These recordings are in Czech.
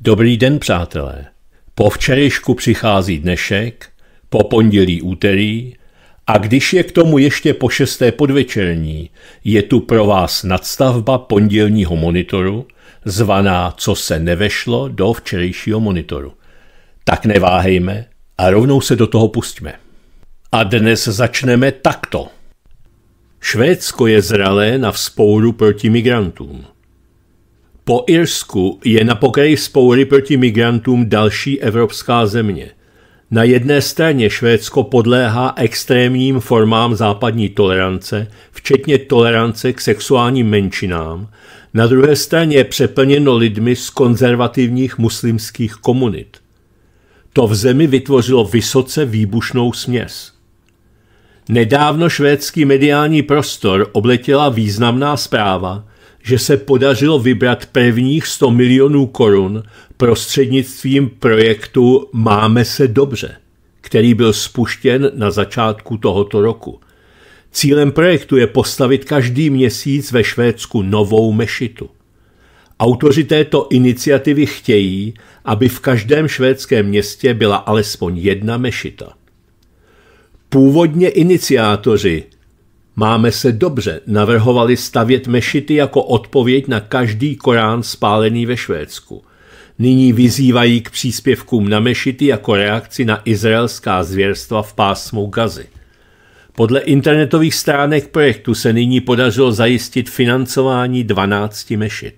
Dobrý den, přátelé. Po včerejšku přichází dnešek, po pondělí úterý a když je k tomu ještě po šesté podvečerní, je tu pro vás nadstavba pondělního monitoru, zvaná Co se nevešlo do včerejšího monitoru. Tak neváhejme a rovnou se do toho pustíme. A dnes začneme takto. Švédsko je zralé na vzpouru proti migrantům – po Irsku je na pokraji spoury proti migrantům další evropská země. Na jedné straně Švédsko podléhá extrémním formám západní tolerance, včetně tolerance k sexuálním menšinám, na druhé straně je přeplněno lidmi z konzervativních muslimských komunit. To v zemi vytvořilo vysoce výbušnou směs. Nedávno švédský mediální prostor obletěla významná zpráva, že se podařilo vybrat prvních 100 milionů korun prostřednictvím projektu Máme se dobře, který byl spuštěn na začátku tohoto roku. Cílem projektu je postavit každý měsíc ve Švédsku novou mešitu. Autoři této iniciativy chtějí, aby v každém švédském městě byla alespoň jedna mešita. Původně iniciátoři Máme se dobře, navrhovali stavět mešity jako odpověď na každý Korán spálený ve Švédsku. Nyní vyzývají k příspěvkům na mešity jako reakci na izraelská zvěrstva v pásmu Gazy. Podle internetových stránek projektu se nyní podařilo zajistit financování 12 mešit.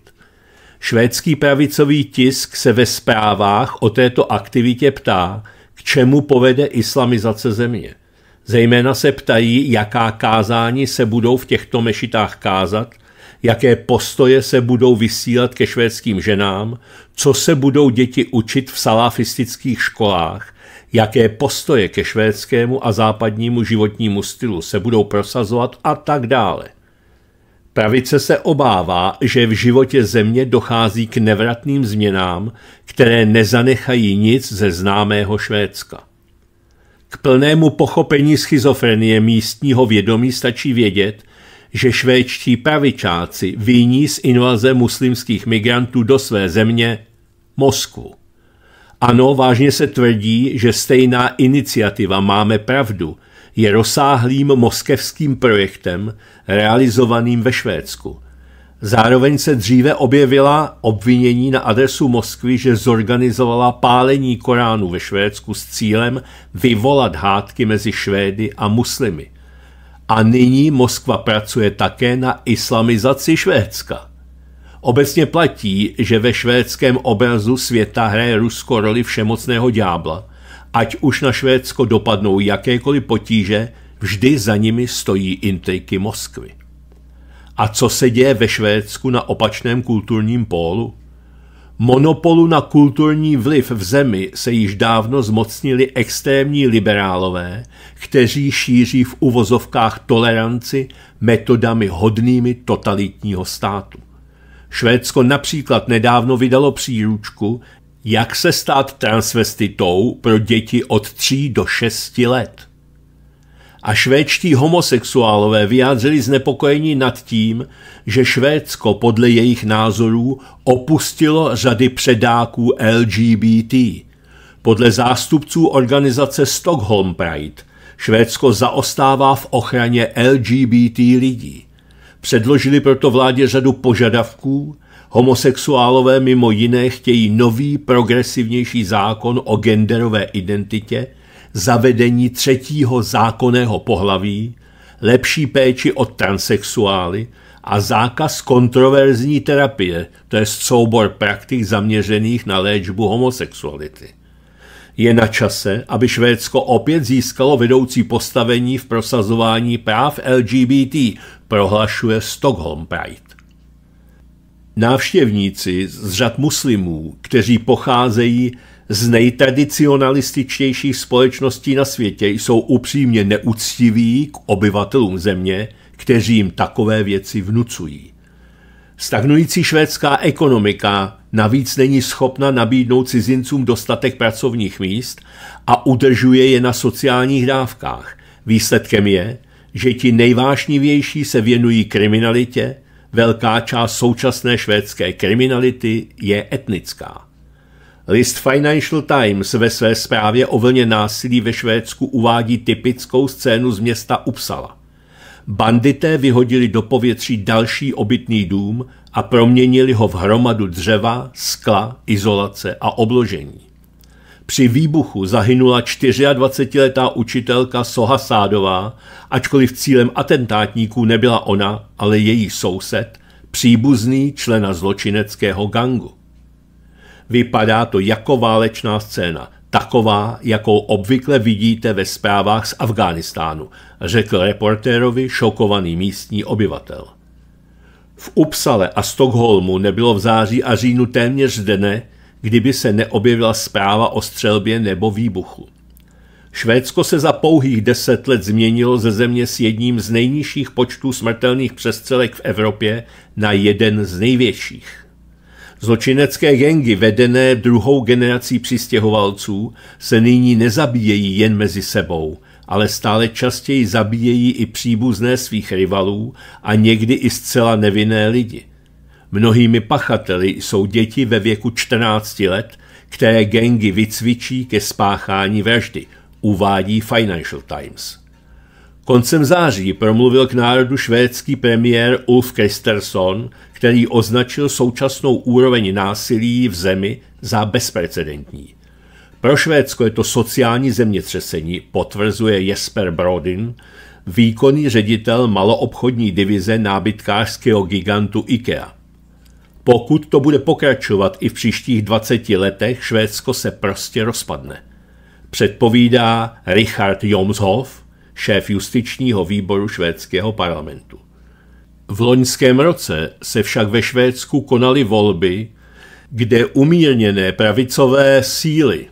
Švédský pravicový tisk se ve zprávách o této aktivitě ptá, k čemu povede islamizace země. Zejména se ptají, jaká kázání se budou v těchto mešitách kázat, jaké postoje se budou vysílat ke švédským ženám, co se budou děti učit v salafistických školách, jaké postoje ke švédskému a západnímu životnímu stylu se budou prosazovat a tak dále. Pravice se obává, že v životě země dochází k nevratným změnám, které nezanechají nic ze známého Švédska. K plnému pochopení schizofrenie místního vědomí stačí vědět, že švédští pravičáci vyní z invaze muslimských migrantů do své země Moskvu. Ano, vážně se tvrdí, že stejná iniciativa Máme pravdu je rozsáhlým moskevským projektem realizovaným ve Švédsku – Zároveň se dříve objevila obvinění na adresu Moskvy, že zorganizovala pálení Koránu ve Švédsku s cílem vyvolat hádky mezi Švédy a muslimy. A nyní Moskva pracuje také na islamizaci Švédska. Obecně platí, že ve švédském obrazu světa hraje Rusko roli všemocného ďábla. Ať už na Švédsko dopadnou jakékoliv potíže, vždy za nimi stojí intriky Moskvy. A co se děje ve Švédsku na opačném kulturním pólu? Monopolu na kulturní vliv v zemi se již dávno zmocnili extrémní liberálové, kteří šíří v uvozovkách toleranci metodami hodnými totalitního státu. Švédsko například nedávno vydalo příručku, jak se stát transvestitou pro děti od 3 do 6 let a švédští homosexuálové vyjádřili znepokojení nad tím, že Švédsko podle jejich názorů opustilo řady předáků LGBT. Podle zástupců organizace Stockholm Pride Švédsko zaostává v ochraně LGBT lidí. Předložili proto vládě řadu požadavků, homosexuálové mimo jiné chtějí nový progresivnější zákon o genderové identitě – zavedení třetího zákonného pohlaví, lepší péči od transexuály a zákaz kontroverzní terapie, to je soubor praktik zaměřených na léčbu homosexuality. Je na čase, aby Švédsko opět získalo vedoucí postavení v prosazování práv LGBT, prohlašuje Stockholm Pride. Návštěvníci z řad muslimů, kteří pocházejí z nejtradicionalističtějších společností na světě jsou upřímně neúctiví k obyvatelům země, kteří jim takové věci vnucují. Stagnující švédská ekonomika navíc není schopna nabídnout cizincům dostatek pracovních míst a udržuje je na sociálních dávkách. Výsledkem je, že ti nejvášnivější se věnují kriminalitě, velká část současné švédské kriminality je etnická. List Financial Times ve své zprávě o vlně násilí ve Švédsku uvádí typickou scénu z města Uppsala. Bandité vyhodili do povětří další obytný dům a proměnili ho v hromadu dřeva, skla, izolace a obložení. Při výbuchu zahynula 24-letá učitelka Soha Sádová, ačkoliv cílem atentátníků nebyla ona, ale její soused, příbuzný člena zločineckého gangu vypadá to jako válečná scéna, taková, jakou obvykle vidíte ve zprávách z Afghánistánu, řekl reportérovi šokovaný místní obyvatel. V Upsale a Stockholmu nebylo v září a říjnu téměř dne, kdyby se neobjevila zpráva o střelbě nebo výbuchu. Švédsko se za pouhých deset let změnilo ze země s jedním z nejnižších počtů smrtelných přestřelek v Evropě na jeden z největších. Zločinecké gengy vedené druhou generací přistěhovalců se nyní nezabíjejí jen mezi sebou, ale stále častěji zabíjejí i příbuzné svých rivalů a někdy i zcela nevinné lidi. Mnohými pachateli jsou děti ve věku 14 let, které gengy vycvičí ke spáchání vraždy, uvádí Financial Times. Koncem září promluvil k národu švédský premiér Ulf Kristersson, který označil současnou úroveň násilí v zemi za bezprecedentní. Pro Švédsko je to sociální zemětřesení, potvrzuje Jesper Brodin, výkonný ředitel maloobchodní divize nábytkářského gigantu IKEA. Pokud to bude pokračovat i v příštích 20 letech, Švédsko se prostě rozpadne. Předpovídá Richard Jomshoff, šéf justičního výboru švédského parlamentu. V loňském roce se však ve Švédsku konaly volby, kde umírněné pravicové síly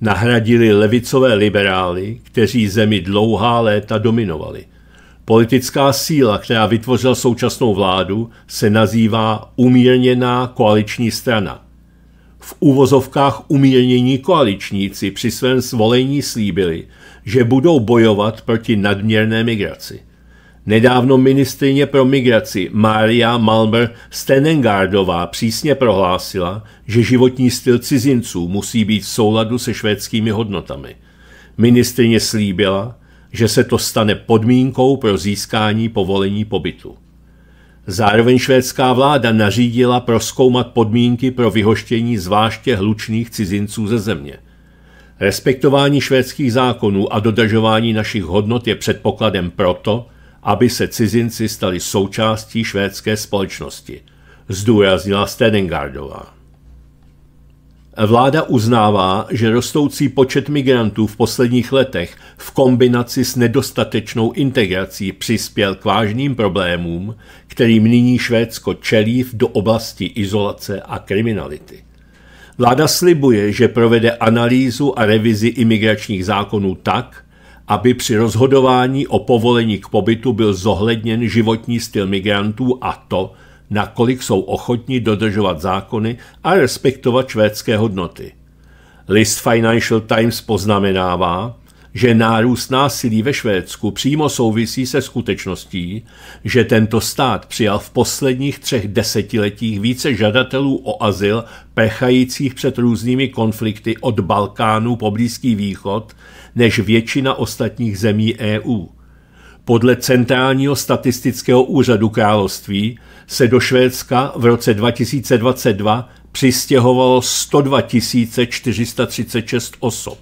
nahradili levicové liberály, kteří zemi dlouhá léta dominovali. Politická síla, která vytvořila současnou vládu, se nazývá umírněná koaliční strana. V úvozovkách umírnění koaličníci při svém zvolení slíbili, že budou bojovat proti nadměrné migraci. Nedávno ministrině pro migraci Maria Malmer Stenengardová přísně prohlásila, že životní styl cizinců musí být v souladu se švédskými hodnotami. Ministrině slíbila, že se to stane podmínkou pro získání povolení pobytu. Zároveň švédská vláda nařídila proskoumat podmínky pro vyhoštění zvláště hlučných cizinců ze země – Respektování švédských zákonů a dodržování našich hodnot je předpokladem proto, aby se cizinci stali součástí švédské společnosti, zdůraznila Stenengardová. Vláda uznává, že rostoucí počet migrantů v posledních letech v kombinaci s nedostatečnou integrací přispěl k vážným problémům, kterým nyní Švédsko čelí do oblasti izolace a kriminality. Vláda slibuje, že provede analýzu a revizi imigračních zákonů tak, aby při rozhodování o povolení k pobytu byl zohledněn životní styl migrantů a to, nakolik jsou ochotní dodržovat zákony a respektovat švédské hodnoty. List Financial Times poznamenává, že nárůst násilí ve Švédsku přímo souvisí se skutečností, že tento stát přijal v posledních třech desetiletích více žadatelů o azyl prchajících před různými konflikty od Balkánu po Blízký východ než většina ostatních zemí EU. Podle Centrálního statistického úřadu království se do Švédska v roce 2022 přistěhovalo 102 436 osob.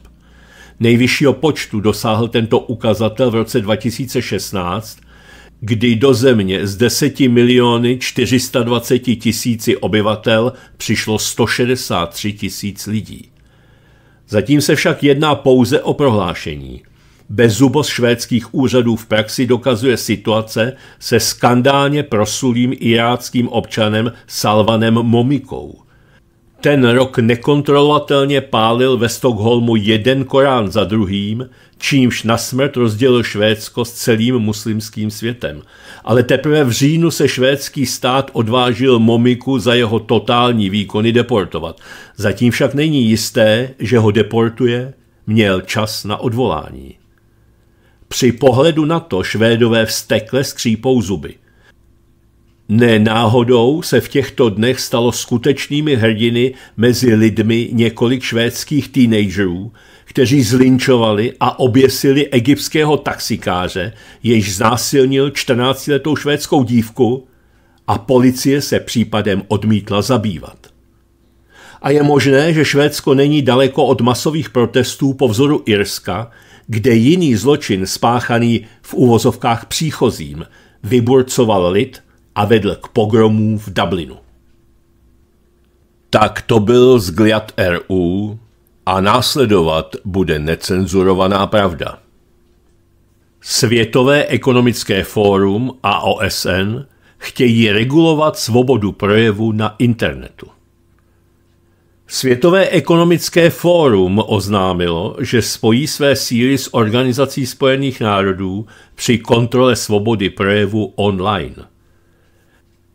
Nejvyššího počtu dosáhl tento ukazatel v roce 2016, kdy do země z 10 miliony 420 tisíci obyvatel přišlo 163 tisíc lidí. Zatím se však jedná pouze o prohlášení. Bezubost švédských úřadů v praxi dokazuje situace se skandálně prosulým iráckým občanem Salvanem Momikou – ten rok nekontrolovatelně pálil ve Stockholmu jeden Korán za druhým, čímž na smrt rozdělil Švédsko s celým muslimským světem. Ale teprve v říjnu se švédský stát odvážil Momiku za jeho totální výkony deportovat. Zatím však není jisté, že ho deportuje, měl čas na odvolání. Při pohledu na to Švédové vstekle skřípou zuby – ne náhodou se v těchto dnech stalo skutečnými hrdiny mezi lidmi několik švédských teenagerů, kteří zlinčovali a oběsili egyptského taxikáře, jež znásilnil 14-letou švédskou dívku a policie se případem odmítla zabývat. A je možné, že Švédsko není daleko od masových protestů po vzoru Irska, kde jiný zločin spáchaný v uvozovkách příchozím vyburcoval lid a vedl k pogromům v Dublinu. Tak to byl zgliad RU a následovat bude necenzurovaná pravda. Světové ekonomické fórum a OSN chtějí regulovat svobodu projevu na internetu. Světové ekonomické fórum oznámilo, že spojí své síly s Organizací spojených národů při kontrole svobody projevu online –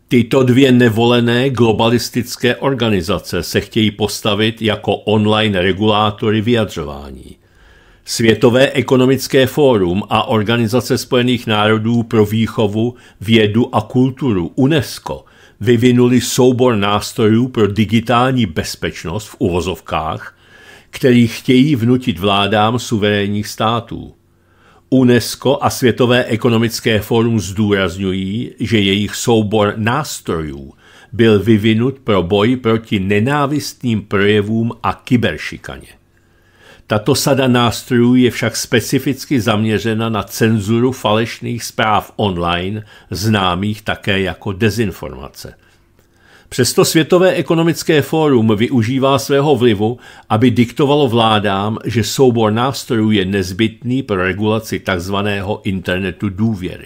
Tyto dvě nevolené globalistické organizace se chtějí postavit jako online regulátory vyjadřování. Světové ekonomické fórum a Organizace spojených národů pro výchovu, vědu a kulturu UNESCO vyvinuli soubor nástrojů pro digitální bezpečnost v uvozovkách, který chtějí vnutit vládám suverénních států. UNESCO a Světové ekonomické fórum zdůrazňují, že jejich soubor nástrojů byl vyvinut pro boj proti nenávistným projevům a kyberšikaně. Tato sada nástrojů je však specificky zaměřena na cenzuru falešných zpráv online, známých také jako dezinformace – Přesto Světové ekonomické fórum využívá svého vlivu, aby diktovalo vládám, že soubor nástrojů je nezbytný pro regulaci tzv. internetu důvěry.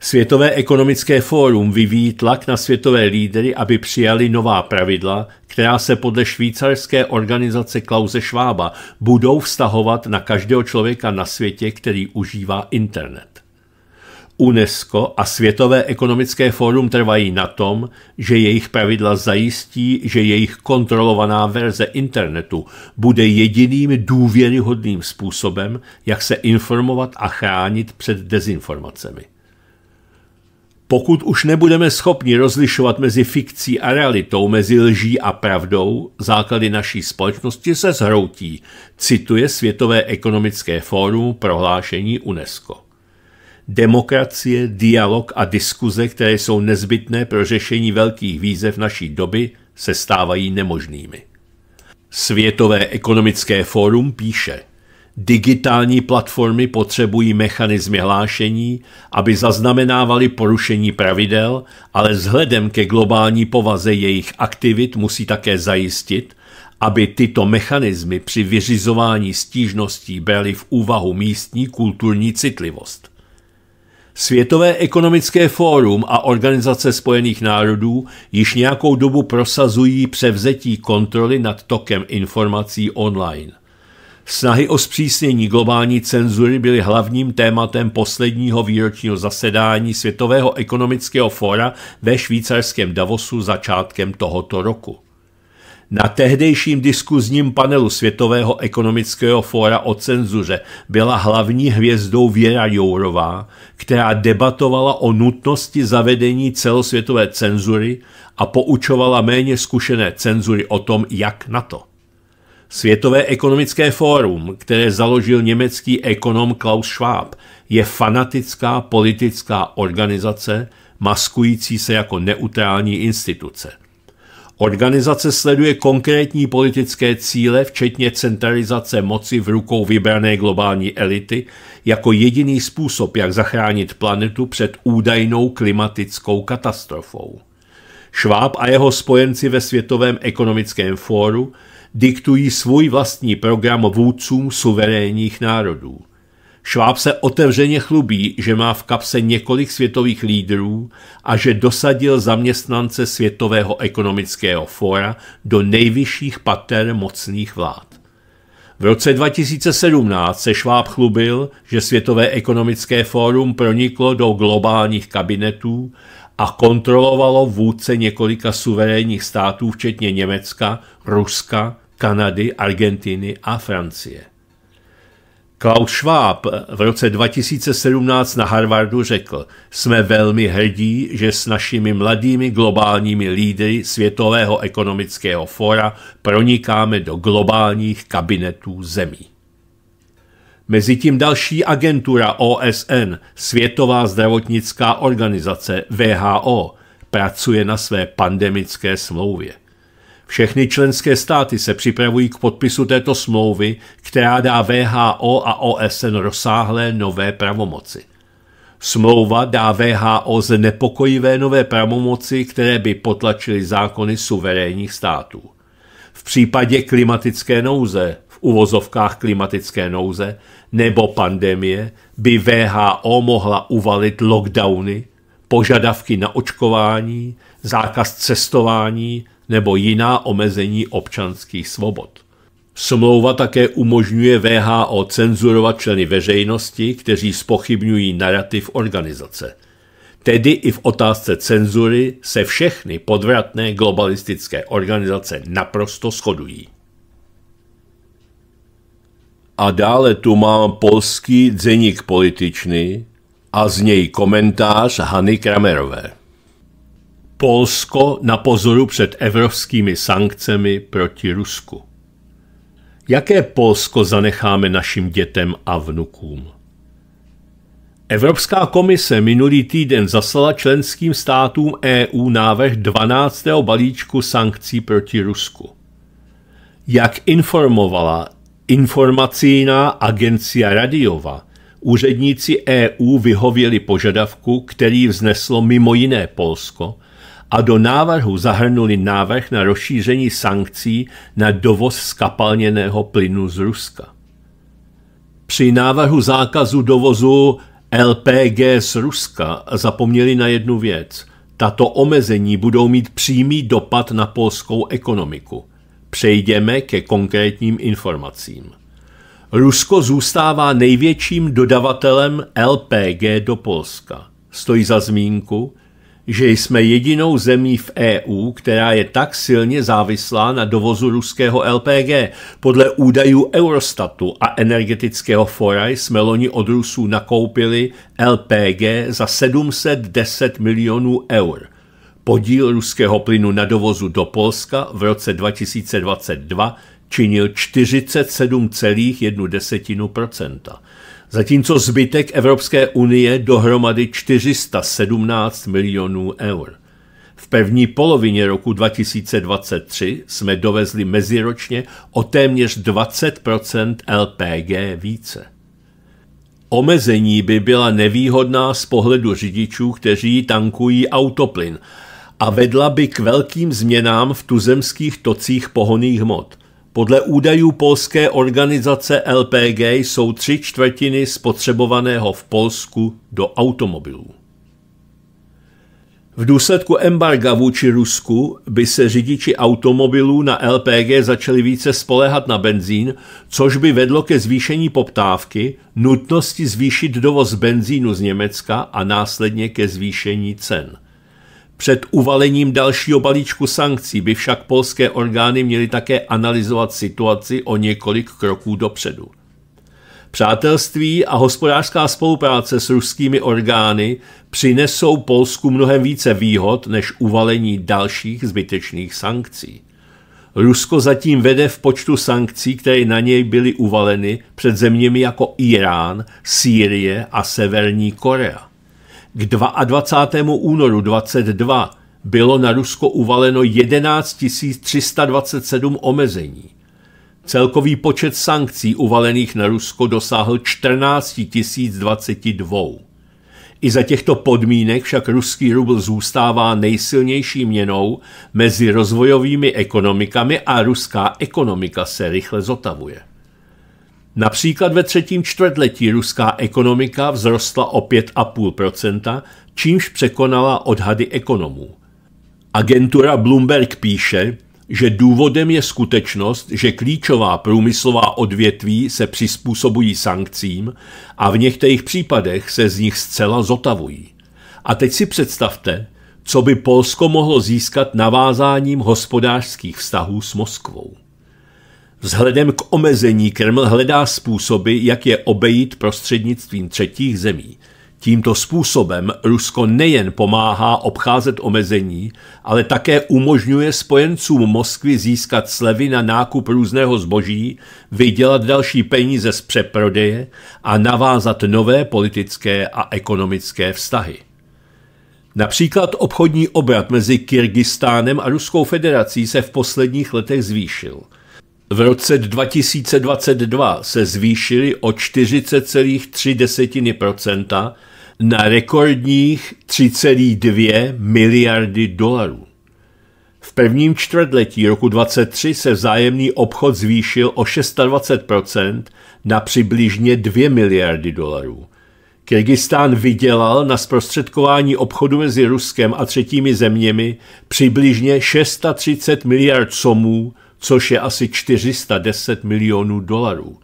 Světové ekonomické fórum vyvíjí tlak na světové lídry, aby přijali nová pravidla, která se podle švýcarské organizace Klause Schwaba budou vztahovat na každého člověka na světě, který užívá internet. UNESCO a Světové ekonomické fórum trvají na tom, že jejich pravidla zajistí, že jejich kontrolovaná verze internetu bude jediným důvěryhodným způsobem, jak se informovat a chránit před dezinformacemi. Pokud už nebudeme schopni rozlišovat mezi fikcí a realitou, mezi lží a pravdou, základy naší společnosti se zhroutí, cituje Světové ekonomické fórum prohlášení UNESCO demokracie, dialog a diskuze, které jsou nezbytné pro řešení velkých výzev naší doby, se stávají nemožnými. Světové ekonomické fórum píše, digitální platformy potřebují mechanizmy hlášení, aby zaznamenávali porušení pravidel, ale vzhledem ke globální povaze jejich aktivit musí také zajistit, aby tyto mechanismy při vyřizování stížností byly v úvahu místní kulturní citlivost. Světové ekonomické fórum a Organizace spojených národů již nějakou dobu prosazují převzetí kontroly nad tokem informací online. Snahy o zpřísnění globální cenzury byly hlavním tématem posledního výročního zasedání Světového ekonomického fóra ve švýcarském Davosu začátkem tohoto roku. Na tehdejším diskuzním panelu Světového ekonomického fóra o cenzuře byla hlavní hvězdou Věra Jourová, která debatovala o nutnosti zavedení celosvětové cenzury a poučovala méně zkušené cenzury o tom, jak na to. Světové ekonomické fórum, které založil německý ekonom Klaus Schwab, je fanatická politická organizace maskující se jako neutrální instituce – Organizace sleduje konkrétní politické cíle, včetně centralizace moci v rukou vybrané globální elity, jako jediný způsob, jak zachránit planetu před údajnou klimatickou katastrofou. Šváb a jeho spojenci ve Světovém ekonomickém fóru diktují svůj vlastní program vůdcům suverénních národů – Šváb se otevřeně chlubí, že má v kapse několik světových lídrů a že dosadil zaměstnance Světového ekonomického fóra do nejvyšších pater mocných vlád. V roce 2017 se Šváb chlubil, že Světové ekonomické fórum proniklo do globálních kabinetů a kontrolovalo vůdce několika suverénních států, včetně Německa, Ruska, Kanady, Argentiny a Francie. Klaus Schwab v roce 2017 na Harvardu řekl, jsme velmi hrdí, že s našimi mladými globálními lídry Světového ekonomického fora pronikáme do globálních kabinetů zemí. Mezitím další agentura OSN, Světová zdravotnická organizace VHO, pracuje na své pandemické smlouvě. Všechny členské státy se připravují k podpisu této smlouvy, která dá VHO a OSN rozsáhlé nové pravomoci. Smlouva dá VHO znepokojivé nové pravomoci, které by potlačily zákony suverénních států. V případě klimatické nouze, v uvozovkách klimatické nouze, nebo pandemie, by VHO mohla uvalit lockdowny, požadavky na očkování, zákaz cestování nebo jiná omezení občanských svobod. Smlouva také umožňuje VHO cenzurovat členy veřejnosti, kteří spochybňují narrativ organizace. Tedy i v otázce cenzury se všechny podvratné globalistické organizace naprosto shodují. A dále tu mám polský dzeník političný a z něj komentář Hany Kramerové. Polsko na pozoru před evropskými sankcemi proti Rusku. Jaké Polsko zanecháme našim dětem a vnukům? Evropská komise minulý týden zaslala členským státům EU návrh 12. balíčku sankcí proti Rusku. Jak informovala informacijná agencia Radiova, úředníci EU vyhověli požadavku, který vzneslo mimo jiné Polsko – a do návrhu zahrnuli návrh na rozšíření sankcí na dovoz skapalněného plynu z Ruska. Při návrhu zákazu dovozu LPG z Ruska zapomněli na jednu věc. Tato omezení budou mít přímý dopad na polskou ekonomiku. Přejdeme ke konkrétním informacím. Rusko zůstává největším dodavatelem LPG do Polska. Stojí za zmínku, že jsme jedinou zemí v EU, která je tak silně závislá na dovozu ruského LPG. Podle údajů Eurostatu a energetického fora jsme loni od Rusů nakoupili LPG za 710 milionů eur. Podíl ruského plynu na dovozu do Polska v roce 2022 činil 47,1% zatímco zbytek Evropské unie dohromady 417 milionů eur. V první polovině roku 2023 jsme dovezli meziročně o téměř 20 LPG více. Omezení by byla nevýhodná z pohledu řidičů, kteří tankují autoplyn a vedla by k velkým změnám v tuzemských tocích pohoných hmot – podle údajů polské organizace LPG jsou tři čtvrtiny spotřebovaného v Polsku do automobilů. V důsledku embarga vůči Rusku by se řidiči automobilů na LPG začali více spolehat na benzín, což by vedlo ke zvýšení poptávky, nutnosti zvýšit dovoz benzínu z Německa a následně ke zvýšení cen – před uvalením dalšího balíčku sankcí by však polské orgány měly také analyzovat situaci o několik kroků dopředu. Přátelství a hospodářská spolupráce s ruskými orgány přinesou Polsku mnohem více výhod než uvalení dalších zbytečných sankcí. Rusko zatím vede v počtu sankcí, které na něj byly uvaleny před zeměmi jako Irán, Sýrie a Severní Korea. K 22. únoru 22 bylo na Rusko uvaleno 11 327 omezení. Celkový počet sankcí uvalených na Rusko dosáhl 14 022. I za těchto podmínek však ruský rubl zůstává nejsilnější měnou mezi rozvojovými ekonomikami a ruská ekonomika se rychle zotavuje. Například ve třetím čtvrtletí ruská ekonomika vzrostla o 5,5%, čímž překonala odhady ekonomů. Agentura Bloomberg píše, že důvodem je skutečnost, že klíčová průmyslová odvětví se přizpůsobují sankcím a v některých případech se z nich zcela zotavují. A teď si představte, co by Polsko mohlo získat navázáním hospodářských vztahů s Moskvou vzhledem k omezení Kreml hledá způsoby, jak je obejít prostřednictvím třetích zemí. Tímto způsobem Rusko nejen pomáhá obcházet omezení, ale také umožňuje spojencům Moskvy získat slevy na nákup různého zboží, vydělat další peníze z přeprodeje a navázat nové politické a ekonomické vztahy. Například obchodní obrat mezi Kyrgyzstánem a Ruskou federací se v posledních letech zvýšil – v roce 2022 se zvýšily o 40,3 na rekordních 3,2 miliardy dolarů. V prvním čtvrtletí roku 2023 se vzájemný obchod zvýšil o 26% na přibližně 2 miliardy dolarů. Kyrgyzstán vydělal na zprostředkování obchodu mezi Ruskem a třetími zeměmi přibližně 630 miliard somů což je asi 410 milionů dolarů.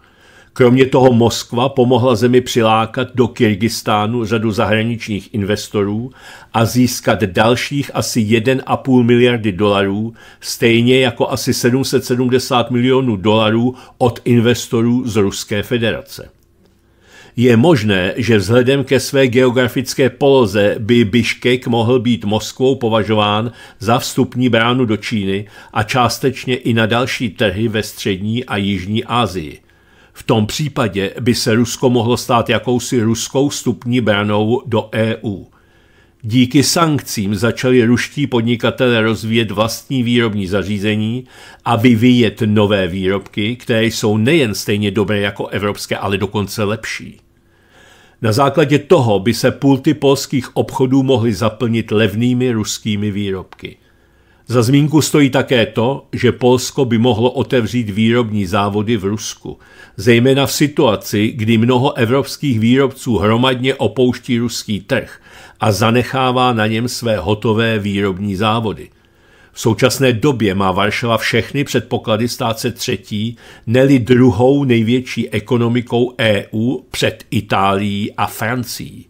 Kromě toho Moskva pomohla zemi přilákat do Kyrgyzstánu řadu zahraničních investorů a získat dalších asi 1,5 miliardy dolarů, stejně jako asi 770 milionů dolarů od investorů z Ruské federace. Je možné, že vzhledem ke své geografické poloze by Biškek mohl být Moskvou považován za vstupní bránu do Číny a částečně i na další trhy ve střední a jižní Asii. V tom případě by se Rusko mohlo stát jakousi ruskou vstupní branou do EU. Díky sankcím začali ruští podnikatele rozvíjet vlastní výrobní zařízení a vyvíjet nové výrobky, které jsou nejen stejně dobré jako evropské, ale dokonce lepší. Na základě toho by se pulty polských obchodů mohly zaplnit levnými ruskými výrobky. Za zmínku stojí také to, že Polsko by mohlo otevřít výrobní závody v Rusku, zejména v situaci, kdy mnoho evropských výrobců hromadně opouští ruský trh a zanechává na něm své hotové výrobní závody – v současné době má Varšava všechny předpoklady stát se třetí, neli druhou největší ekonomikou EU před Itálií a Francií.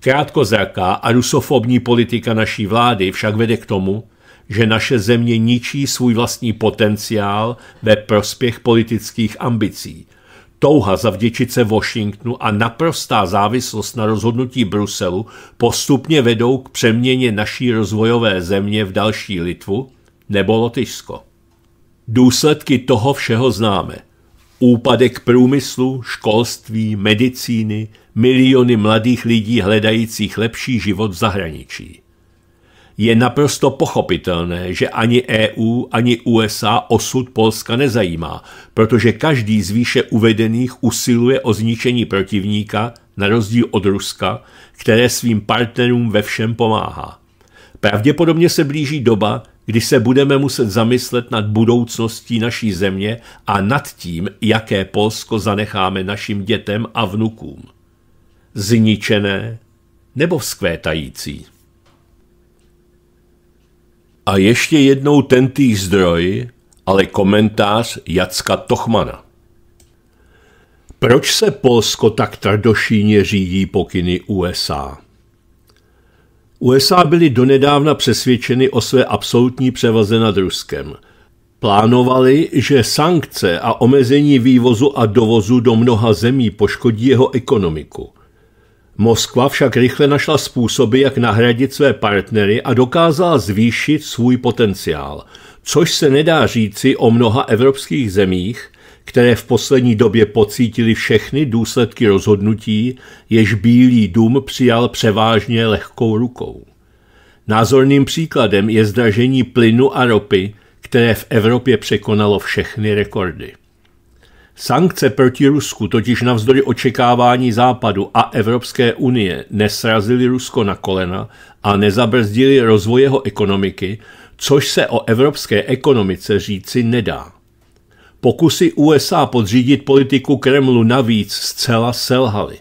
Krátkozraká a rusofobní politika naší vlády však vede k tomu, že naše země ničí svůj vlastní potenciál ve prospěch politických ambicí – touha zavděčit se Washingtonu a naprostá závislost na rozhodnutí Bruselu postupně vedou k přeměně naší rozvojové země v další Litvu nebo Lotyšsko. Důsledky toho všeho známe. Úpadek průmyslu, školství, medicíny, miliony mladých lidí hledajících lepší život v zahraničí je naprosto pochopitelné, že ani EU, ani USA osud Polska nezajímá, protože každý z výše uvedených usiluje o zničení protivníka, na rozdíl od Ruska, které svým partnerům ve všem pomáhá. Pravděpodobně se blíží doba, kdy se budeme muset zamyslet nad budoucností naší země a nad tím, jaké Polsko zanecháme našim dětem a vnukům. Zničené nebo vzkvétající? A ještě jednou tentý zdroj, ale komentář Jacka Tochmana. Proč se Polsko tak tradošíně řídí pokyny USA? USA byly donedávna přesvědčeny o své absolutní převaze nad Ruskem. Plánovali, že sankce a omezení vývozu a dovozu do mnoha zemí poškodí jeho ekonomiku – Moskva však rychle našla způsoby, jak nahradit své partnery a dokázala zvýšit svůj potenciál, což se nedá říci o mnoha evropských zemích, které v poslední době pocítili všechny důsledky rozhodnutí, jež Bílý dům přijal převážně lehkou rukou. Názorným příkladem je zdražení plynu a ropy, které v Evropě překonalo všechny rekordy. Sankce proti Rusku totiž navzdory očekávání Západu a Evropské unie nesrazily Rusko na kolena a nezabrzdily rozvoj jeho ekonomiky, což se o evropské ekonomice říci nedá. Pokusy USA podřídit politiku Kremlu navíc zcela selhaly.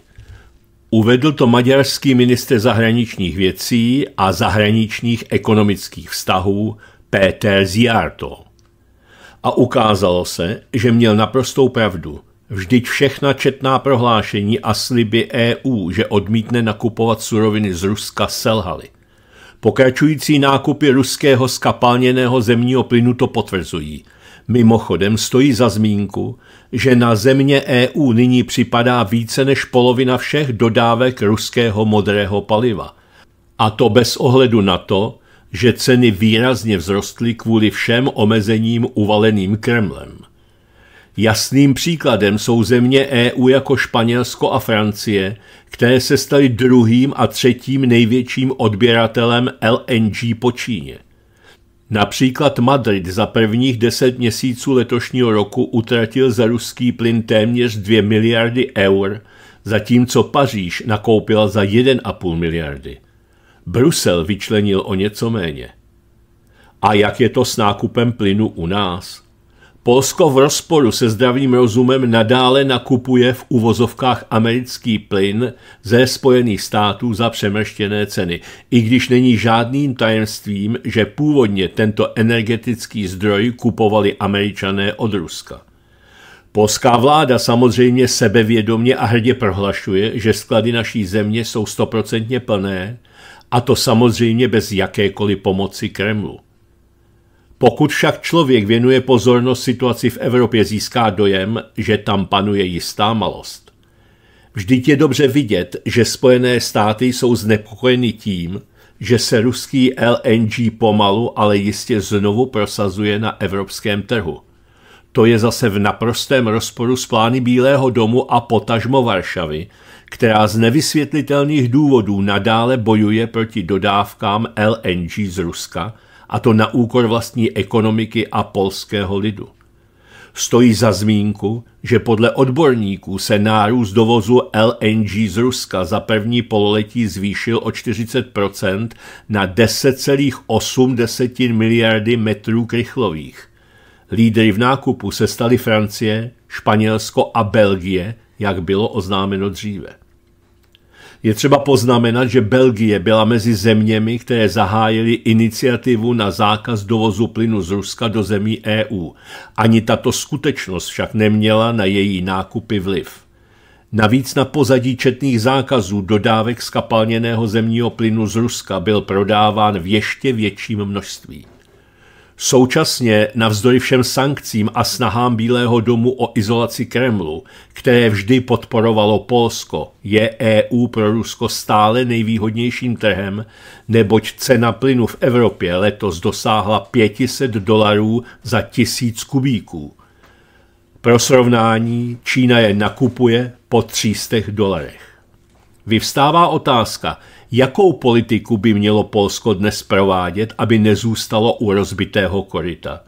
Uvedl to maďarský minister zahraničních věcí a zahraničních ekonomických vztahů Peter Ziarto a ukázalo se, že měl naprostou pravdu. Vždyť všechna četná prohlášení a sliby EU, že odmítne nakupovat suroviny z Ruska, selhaly. Pokračující nákupy ruského skapalněného zemního plynu to potvrzují. Mimochodem stojí za zmínku, že na země EU nyní připadá více než polovina všech dodávek ruského modrého paliva. A to bez ohledu na to, že ceny výrazně vzrostly kvůli všem omezením uvaleným Kremlem. Jasným příkladem jsou země EU jako Španělsko a Francie, které se staly druhým a třetím největším odběratelem LNG po Číně. Například Madrid za prvních deset měsíců letošního roku utratil za ruský plyn téměř 2 miliardy eur, zatímco Paříž nakoupila za 1,5 miliardy. Brusel vyčlenil o něco méně. A jak je to s nákupem plynu u nás? Polsko v rozporu se zdravým rozumem nadále nakupuje v uvozovkách americký plyn ze Spojených států za přemrštěné ceny, i když není žádným tajemstvím, že původně tento energetický zdroj kupovali američané od Ruska. Polská vláda samozřejmě sebevědomně a hrdě prohlašuje, že sklady naší země jsou stoprocentně plné a to samozřejmě bez jakékoliv pomoci Kremlu. Pokud však člověk věnuje pozornost situaci v Evropě, získá dojem, že tam panuje jistá malost. Vždyť je dobře vidět, že Spojené státy jsou znepokojeny tím, že se ruský LNG pomalu, ale jistě znovu prosazuje na evropském trhu. To je zase v naprostém rozporu s plány Bílého domu a potažmo Varšavy, která z nevysvětlitelných důvodů nadále bojuje proti dodávkám LNG z Ruska, a to na úkor vlastní ekonomiky a polského lidu. Stojí za zmínku, že podle odborníků se nárůst dovozu LNG z Ruska za první pololetí zvýšil o 40 na 10,8 miliardy metrů krychlových. Lídry v nákupu se staly Francie, Španělsko a Belgie, jak bylo oznámeno dříve. Je třeba poznamenat, že Belgie byla mezi zeměmi, které zahájily iniciativu na zákaz dovozu plynu z Ruska do zemí EU. Ani tato skutečnost však neměla na její nákupy vliv. Navíc na pozadí četných zákazů dodávek skapalněného zemního plynu z Ruska byl prodáván v ještě větším množství. Současně navzdory všem sankcím a snahám Bílého domu o izolaci Kremlu, které vždy podporovalo Polsko, je EU pro Rusko stále nejvýhodnějším trhem, neboť cena plynu v Evropě letos dosáhla 500 dolarů za tisíc kubíků. Pro srovnání Čína je nakupuje po 300 dolarech. Vyvstává otázka – jakou politiku by mělo Polsko dnes provádět, aby nezůstalo u rozbitého koryta.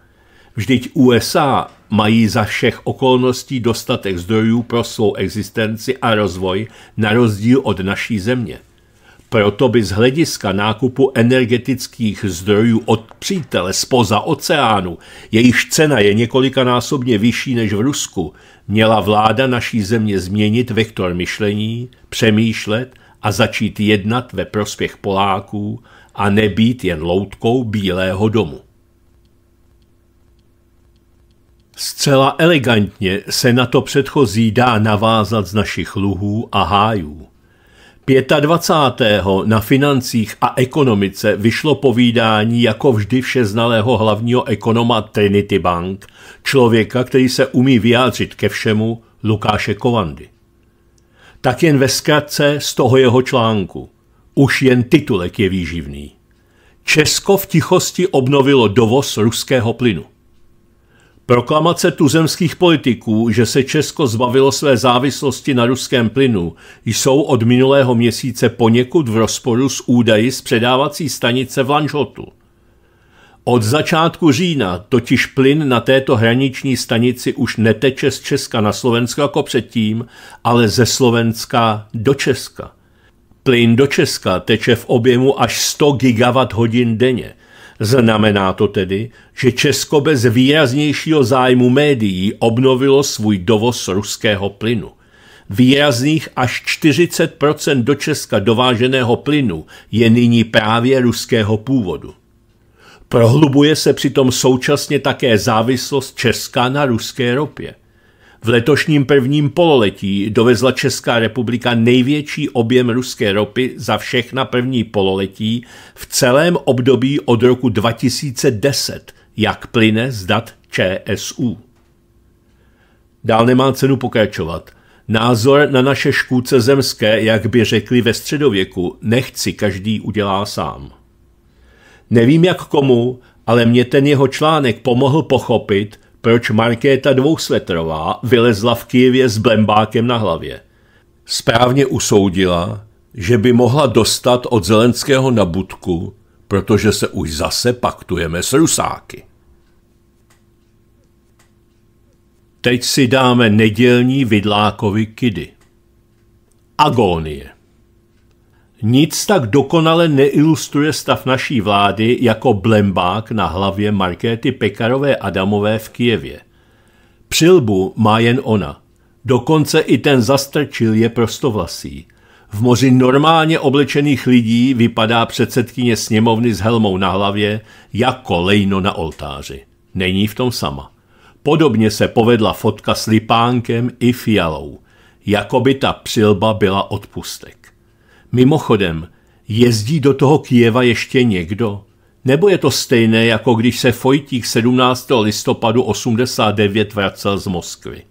Vždyť USA mají za všech okolností dostatek zdrojů pro svou existenci a rozvoj na rozdíl od naší země. Proto by z hlediska nákupu energetických zdrojů od přítele spoza oceánu, jejíž cena je několikanásobně vyšší než v Rusku, měla vláda naší země změnit vektor myšlení, přemýšlet a začít jednat ve prospěch Poláků a nebýt jen loutkou Bílého domu. Zcela elegantně se na to předchozí dá navázat z našich luhů a hájů. 25. na financích a ekonomice vyšlo povídání jako vždy všeznalého hlavního ekonoma Trinity Bank, člověka, který se umí vyjádřit ke všemu, Lukáše Kovandy tak jen ve zkratce z toho jeho článku. Už jen titulek je výživný. Česko v tichosti obnovilo dovoz ruského plynu. Proklamace tuzemských politiků, že se Česko zbavilo své závislosti na ruském plynu, jsou od minulého měsíce poněkud v rozporu s údaji z předávací stanice v Lanžotu – od začátku října totiž plyn na této hraniční stanici už neteče z Česka na Slovensko jako předtím, ale ze Slovenska do Česka. Plyn do Česka teče v objemu až 100 gigawatt hodin denně. Znamená to tedy, že Česko bez výraznějšího zájmu médií obnovilo svůj dovoz ruského plynu. Výrazných až 40 do Česka dováženého plynu je nyní právě ruského původu. Prohlubuje se přitom současně také závislost Česka na ruské ropě. V letošním prvním pololetí dovezla Česká republika největší objem ruské ropy za všechna první pololetí v celém období od roku 2010, jak plyne z dat ČSU. Dál nemá cenu pokračovat. Názor na naše škůdce zemské, jak by řekli ve středověku, nechci každý udělá sám. Nevím jak komu, ale mě ten jeho článek pomohl pochopit, proč Markéta Dvousvetrová vylezla v Kijevě s blembákem na hlavě. Správně usoudila, že by mohla dostat od Zelenského nabudku, protože se už zase paktujeme s Rusáky. Teď si dáme nedělní vidlákovi kidy. Agónie. Nic tak dokonale neilustruje stav naší vlády jako blembák na hlavě Markéty Pekarové Adamové v Kijevě. Přilbu má jen ona. Dokonce i ten zastrčil je prostovlasí. V moři normálně oblečených lidí vypadá předsedkyně sněmovny s helmou na hlavě jako lejno na oltáři. Není v tom sama. Podobně se povedla fotka s Lipánkem i Fialou. Jako by ta přilba byla odpustek. Mimochodem, jezdí do toho Kijeva ještě někdo? Nebo je to stejné, jako když se Fojtík 17. listopadu 89 vracel z Moskvy?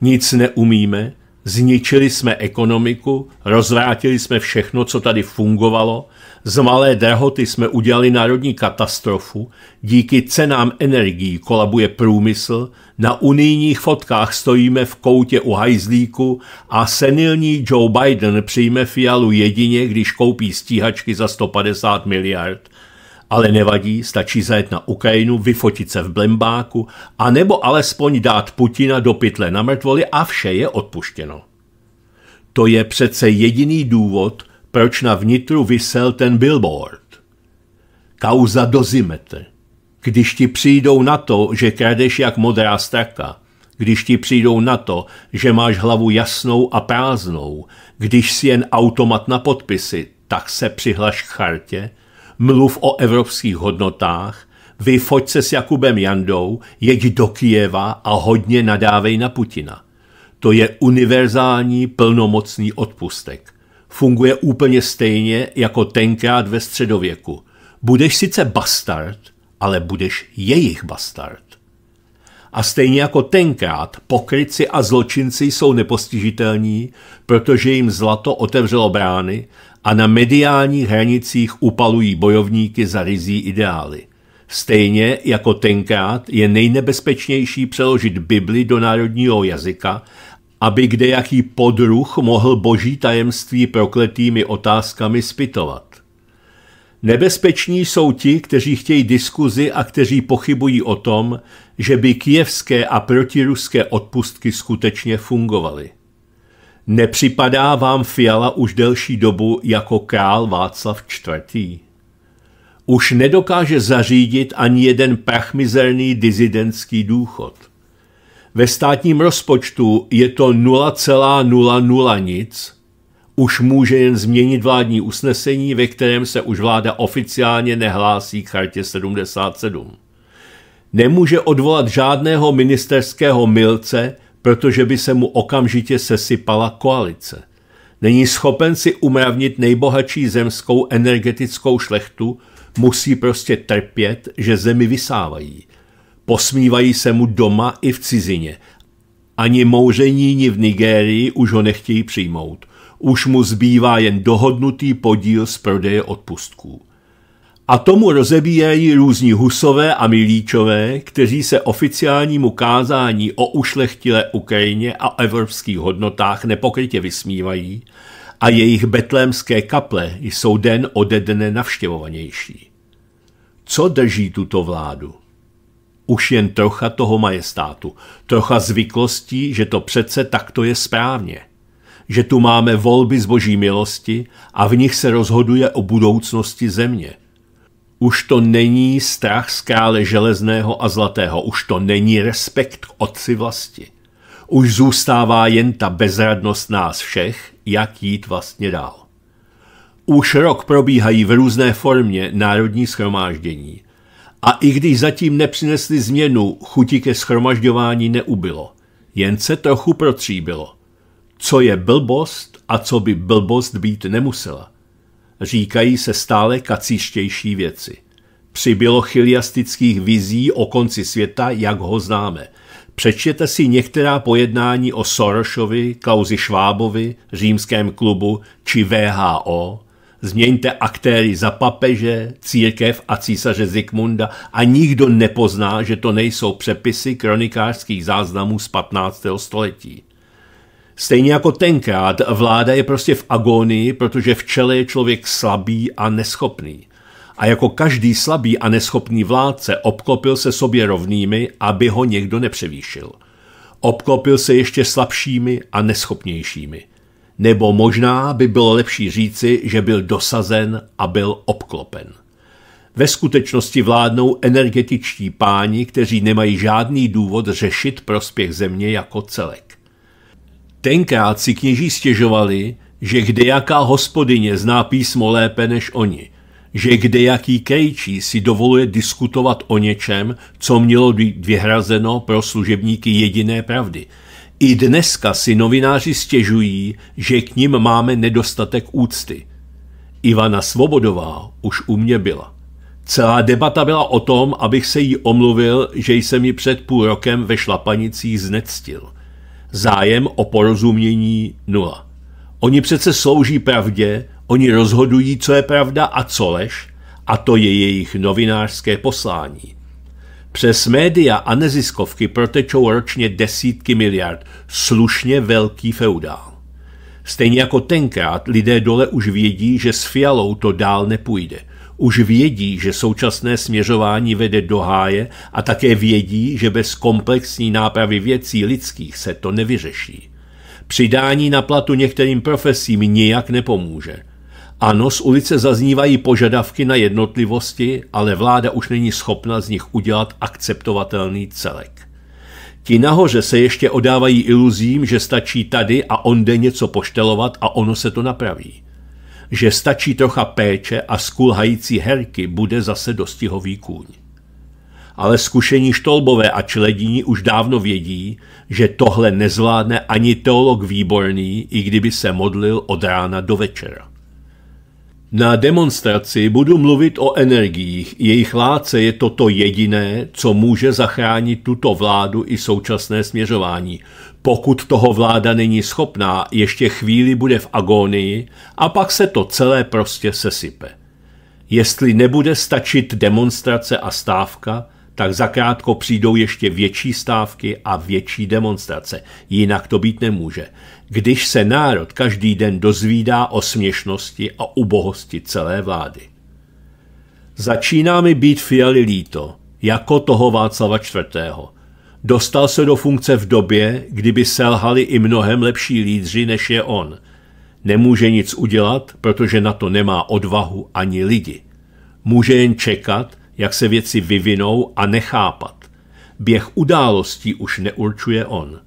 Nic neumíme, zničili jsme ekonomiku, rozvrátili jsme všechno, co tady fungovalo, z malé drahoty jsme udělali národní katastrofu, díky cenám energií kolabuje průmysl, na unijních fotkách stojíme v koutě u hajzlíku a senilní Joe Biden přijme fialu jedině, když koupí stíhačky za 150 miliard. Ale nevadí, stačí zajet na Ukrajinu, vyfotit se v blembáku, a nebo alespoň dát Putina do pytle na mrtvoli a vše je odpuštěno. To je přece jediný důvod, proč na vnitru vysel ten billboard. Kauza dozimete. Když ti přijdou na to, že kradeš jak modrá straka, když ti přijdou na to, že máš hlavu jasnou a prázdnou, když si jen automat na podpisy, tak se přihlaš k chartě, mluv o evropských hodnotách, vyfoď se s Jakubem Jandou, jeď do Kijeva a hodně nadávej na Putina. To je univerzální plnomocný odpustek funguje úplně stejně jako tenkrát ve středověku. Budeš sice bastard, ale budeš jejich bastard. A stejně jako tenkrát, pokryci a zločinci jsou nepostižitelní, protože jim zlato otevřelo brány a na mediálních hranicích upalují bojovníky za rizí ideály. Stejně jako tenkrát je nejnebezpečnější přeložit Bibli do národního jazyka aby kdejaký podruh mohl boží tajemství prokletými otázkami spytovat. Nebezpeční jsou ti, kteří chtějí diskuzi a kteří pochybují o tom, že by kijevské a protiruské odpustky skutečně fungovaly. Nepřipadá vám Fiala už delší dobu jako král Václav IV. Už nedokáže zařídit ani jeden prachmizerný dizidentský důchod – ve státním rozpočtu je to 0,00 nic, už může jen změnit vládní usnesení, ve kterém se už vláda oficiálně nehlásí k chartě 77. Nemůže odvolat žádného ministerského milce, protože by se mu okamžitě sesypala koalice. Není schopen si umravnit nejbohatší zemskou energetickou šlechtu, musí prostě trpět, že zemi vysávají. Posmívají se mu doma i v cizině. Ani mouřeníni v Nigérii už ho nechtějí přijmout. Už mu zbývá jen dohodnutý podíl z prodeje odpustků. A tomu rozebíjejí různí husové a milíčové, kteří se oficiálnímu kázání o ušlechtilé Ukrajině a evropských hodnotách nepokrytě vysmívají a jejich betlémské kaple jsou den ode dne navštěvovanější. Co drží tuto vládu? Už jen trocha toho majestátu, trocha zvyklostí, že to přece takto je správně. Že tu máme volby z boží milosti a v nich se rozhoduje o budoucnosti země. Už to není strach z krále železného a zlatého, už to není respekt k otci vlasti. Už zůstává jen ta bezradnost nás všech, jak jít vlastně dál. Už rok probíhají v různé formě národní schromáždění. A i když zatím nepřinesli změnu, chuti ke schromažďování neubilo. Jen se trochu protříbilo. Co je blbost a co by blbost být nemusela. Říkají se stále kacíštější věci. Přibylo chiliastických vizí o konci světa, jak ho známe. Přečtěte si některá pojednání o Sorošovi, kauzi Švábovi, římském klubu či VHO, Změňte aktéry za papeže, církev a císaře Zikmunda a nikdo nepozná, že to nejsou přepisy kronikářských záznamů z 15. století. Stejně jako tenkrát, vláda je prostě v agónii, protože v čele je člověk slabý a neschopný. A jako každý slabý a neschopný vládce obklopil se sobě rovnými, aby ho někdo nepřevýšil. Obklopil se ještě slabšími a neschopnějšími – nebo možná by bylo lepší říci, že byl dosazen a byl obklopen. Ve skutečnosti vládnou energetičtí páni, kteří nemají žádný důvod řešit prospěch země jako celek. Tenkrát si kněží stěžovali, že jaká hospodyně zná písmo lépe než oni, že jaký kejčí si dovoluje diskutovat o něčem, co mělo být vyhrazeno pro služebníky jediné pravdy – i dneska si novináři stěžují, že k ním máme nedostatek úcty. Ivana Svobodová už u mě byla. Celá debata byla o tom, abych se jí omluvil, že jsem ji před půl rokem ve šlapanicích znectil. Zájem o porozumění nula. Oni přece slouží pravdě, oni rozhodují, co je pravda a co lež, a to je jejich novinářské poslání. Přes média a neziskovky protečou ročně desítky miliard, slušně velký feudál. Stejně jako tenkrát lidé dole už vědí, že s Fialou to dál nepůjde. Už vědí, že současné směřování vede do háje a také vědí, že bez komplexní nápravy věcí lidských se to nevyřeší. Přidání na platu některým profesím nijak nepomůže – ano, z ulice zaznívají požadavky na jednotlivosti, ale vláda už není schopna z nich udělat akceptovatelný celek. Ti nahoře se ještě odávají iluzím, že stačí tady a onde něco poštelovat a ono se to napraví. Že stačí trocha péče a skulhající herky bude zase dostihový kůň. Ale zkušení Štolbové a Čledíni už dávno vědí, že tohle nezvládne ani teolog výborný, i kdyby se modlil od rána do večera. Na demonstraci budu mluvit o energiích. Jejich láce je toto jediné, co může zachránit tuto vládu i současné směřování. Pokud toho vláda není schopná, ještě chvíli bude v agónii a pak se to celé prostě sesype. Jestli nebude stačit demonstrace a stávka, tak zakrátko přijdou ještě větší stávky a větší demonstrace. Jinak to být nemůže. Když se národ každý den dozvídá o směšnosti a ubohosti celé vlády. Začíná mi být Fialy líto, jako toho Václava IV. Dostal se do funkce v době, kdyby selhali i mnohem lepší lídři, než je on. Nemůže nic udělat, protože na to nemá odvahu ani lidi. Může jen čekat, jak se věci vyvinou a nechápat. Běh událostí už neurčuje on.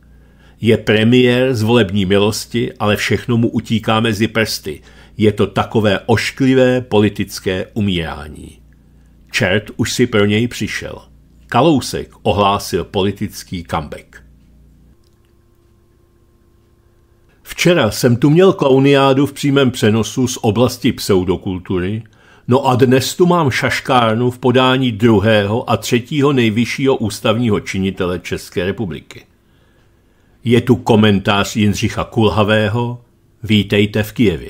Je premiér z volební milosti, ale všechno mu utíká mezi prsty. Je to takové ošklivé politické umírání. Čert už si pro něj přišel. Kalousek ohlásil politický comeback. Včera jsem tu měl klauniádu v přímém přenosu z oblasti pseudokultury – No a dnes tu mám šaškárnu v podání druhého a třetího nejvyššího ústavního činitele České republiky. Je tu komentář Jindřicha Kulhavého Vítejte v Kijevě.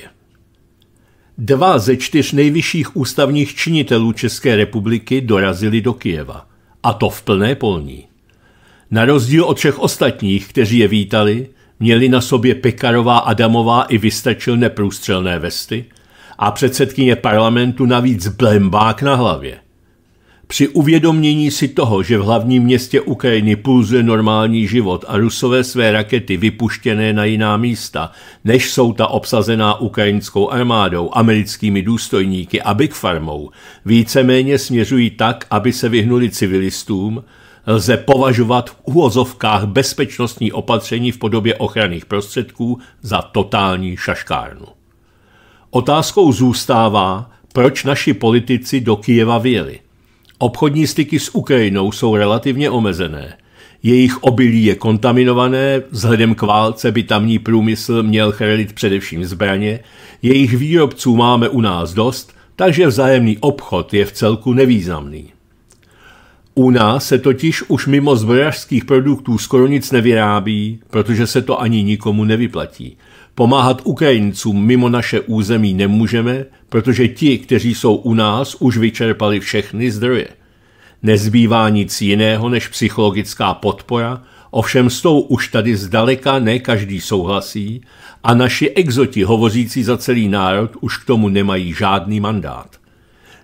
Dva ze čtyř nejvyšších ústavních činitelů České republiky dorazili do Kijeva, a to v plné polní. Na rozdíl od všech ostatních, kteří je vítali, měli na sobě Pekarová Adamová i vystačil průstřelné vesty – a předsedkyně parlamentu navíc blembák na hlavě. Při uvědomění si toho, že v hlavním městě Ukrajiny pulzuje normální život a rusové své rakety vypuštěné na jiná místa, než jsou ta obsazená ukrajinskou armádou, americkými důstojníky a Big Farmou, víceméně směřují tak, aby se vyhnuli civilistům, lze považovat v uvozovkách bezpečnostní opatření v podobě ochranných prostředků za totální šaškárnu. Otázkou zůstává, proč naši politici do Kijeva vyjeli. Obchodní styky s Ukrajinou jsou relativně omezené. Jejich obilí je kontaminované, vzhledem k válce by tamní průmysl měl chrlit především zbraně, jejich výrobců máme u nás dost, takže vzájemný obchod je v celku nevýznamný. U nás se totiž už mimo zbrojařských produktů skoro nic nevyrábí, protože se to ani nikomu nevyplatí. Pomáhat Ukrajincům mimo naše území nemůžeme, protože ti, kteří jsou u nás, už vyčerpali všechny zdroje. Nezbývá nic jiného než psychologická podpora, ovšem s tou už tady zdaleka ne každý souhlasí a naši exoti hovořící za celý národ už k tomu nemají žádný mandát.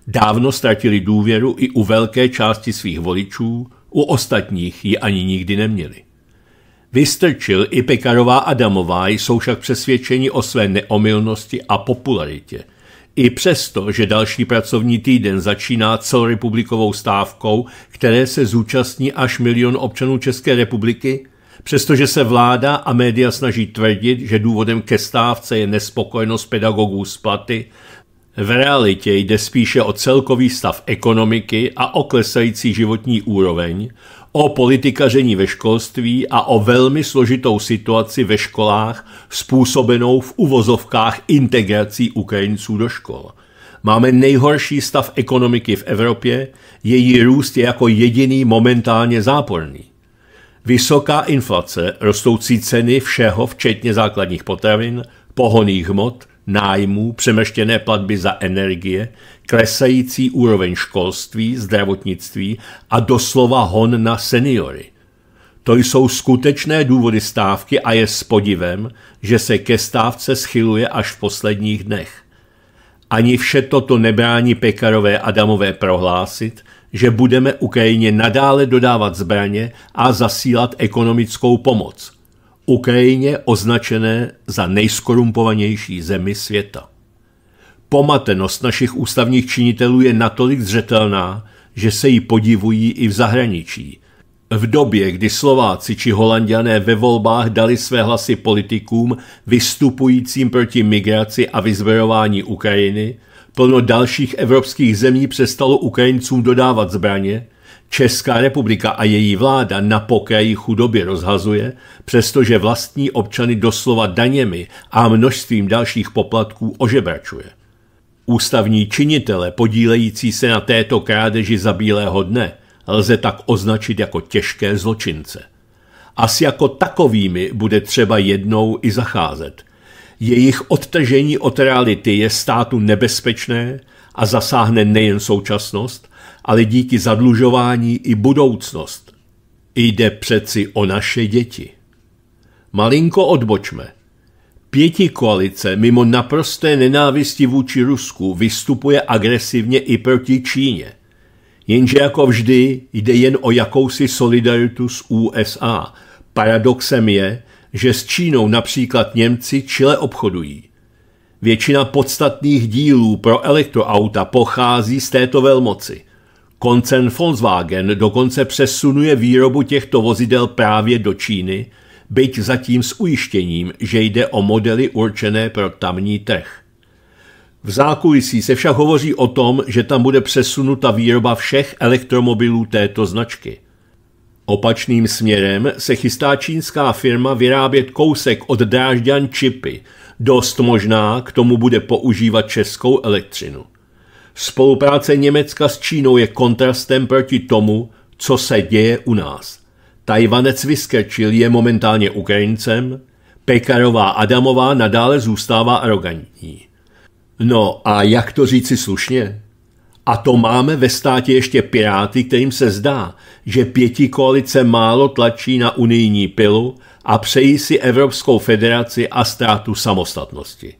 Dávno ztratili důvěru i u velké části svých voličů, u ostatních ji ani nikdy neměli. Vystrčil i Pekarová Adamová jsou však přesvědčeni o své neomylnosti a popularitě. I přesto, že další pracovní týden začíná celorepublikovou stávkou, které se zúčastní až milion občanů České republiky, přestože se vláda a média snaží tvrdit, že důvodem ke stávce je nespokojenost pedagogů s platy, v realitě jde spíše o celkový stav ekonomiky a oklesající životní úroveň, o politikaření ve školství a o velmi složitou situaci ve školách způsobenou v uvozovkách integrací Ukrajinců do škol. Máme nejhorší stav ekonomiky v Evropě, její růst je jako jediný momentálně záporný. Vysoká inflace, rostoucí ceny všeho, včetně základních potravin, pohoných hmot, nájmů, přemeštěné platby za energie, klesající úroveň školství, zdravotnictví a doslova hon na seniory. To jsou skutečné důvody stávky a je s podivem, že se ke stávce schyluje až v posledních dnech. Ani vše toto nebrání Pekarové Adamové prohlásit, že budeme Ukrajině nadále dodávat zbraně a zasílat ekonomickou pomoc – Ukrajině označené za nejskorumpovanější zemi světa. Pomatenost našich ústavních činitelů je natolik zřetelná, že se jí podivují i v zahraničí. V době, kdy Slováci či Holandiané ve volbách dali své hlasy politikům vystupujícím proti migraci a vyzbrojování Ukrajiny, plno dalších evropských zemí přestalo Ukrajincům dodávat zbraně Česká republika a její vláda na pokraji chudoby rozhazuje, přestože vlastní občany doslova daněmi a množstvím dalších poplatků ožebračuje. Ústavní činitele podílející se na této krádeži za bílého dne lze tak označit jako těžké zločince. Asi jako takovými bude třeba jednou i zacházet. Jejich odtržení od reality je státu nebezpečné a zasáhne nejen současnost, ale díky zadlužování i budoucnost. Jde přeci o naše děti. Malinko odbočme. Pěti koalice mimo naprosté nenávisti vůči Rusku vystupuje agresivně i proti Číně. Jenže jako vždy jde jen o jakousi solidaritu s USA. Paradoxem je, že s Čínou například Němci čile obchodují. Většina podstatných dílů pro elektroauta pochází z této velmoci – Koncern Volkswagen dokonce přesunuje výrobu těchto vozidel právě do Číny, byť zatím s ujištěním, že jde o modely určené pro tamní trh. V zákulisí se však hovoří o tom, že tam bude přesunuta výroba všech elektromobilů této značky. Opačným směrem se chystá čínská firma vyrábět kousek od Drážďan čipy, dost možná k tomu bude používat českou elektřinu. Spolupráce Německa s Čínou je kontrastem proti tomu, co se děje u nás. Tajvanec Vyskrčil je momentálně Ukrajincem, Pekarová Adamová nadále zůstává arrogantní. No a jak to říci slušně? A to máme ve státě ještě piráty, kterým se zdá, že pěti koalice málo tlačí na unijní pilu a přejí si Evropskou federaci a ztrátu samostatnosti.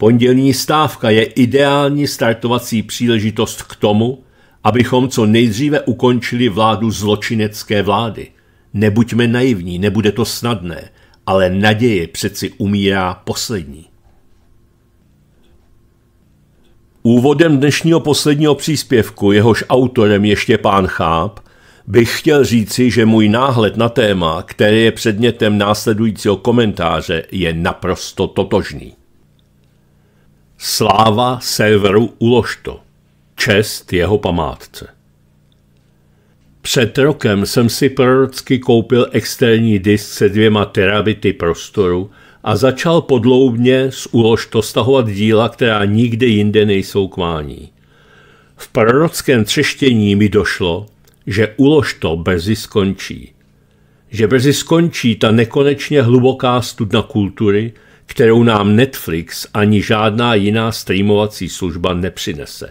Pondělní stávka je ideální startovací příležitost k tomu, abychom co nejdříve ukončili vládu zločinecké vlády. Nebuďme naivní, nebude to snadné, ale naděje přeci umírá poslední. Úvodem dnešního posledního příspěvku, jehož autorem ještě pán Cháp, bych chtěl říci, že můj náhled na téma, které je předmětem následujícího komentáře, je naprosto totožný. Sláva severu uložto. Čest jeho památce. Před rokem jsem si prorocky koupil externí disk se dvěma terabity prostoru a začal podloubně z uložto stahovat díla, která nikde jinde nejsou k mání. V prorockém třeštění mi došlo, že uložto brzy skončí. Že brzy skončí ta nekonečně hluboká studna kultury – kterou nám Netflix ani žádná jiná streamovací služba nepřinese.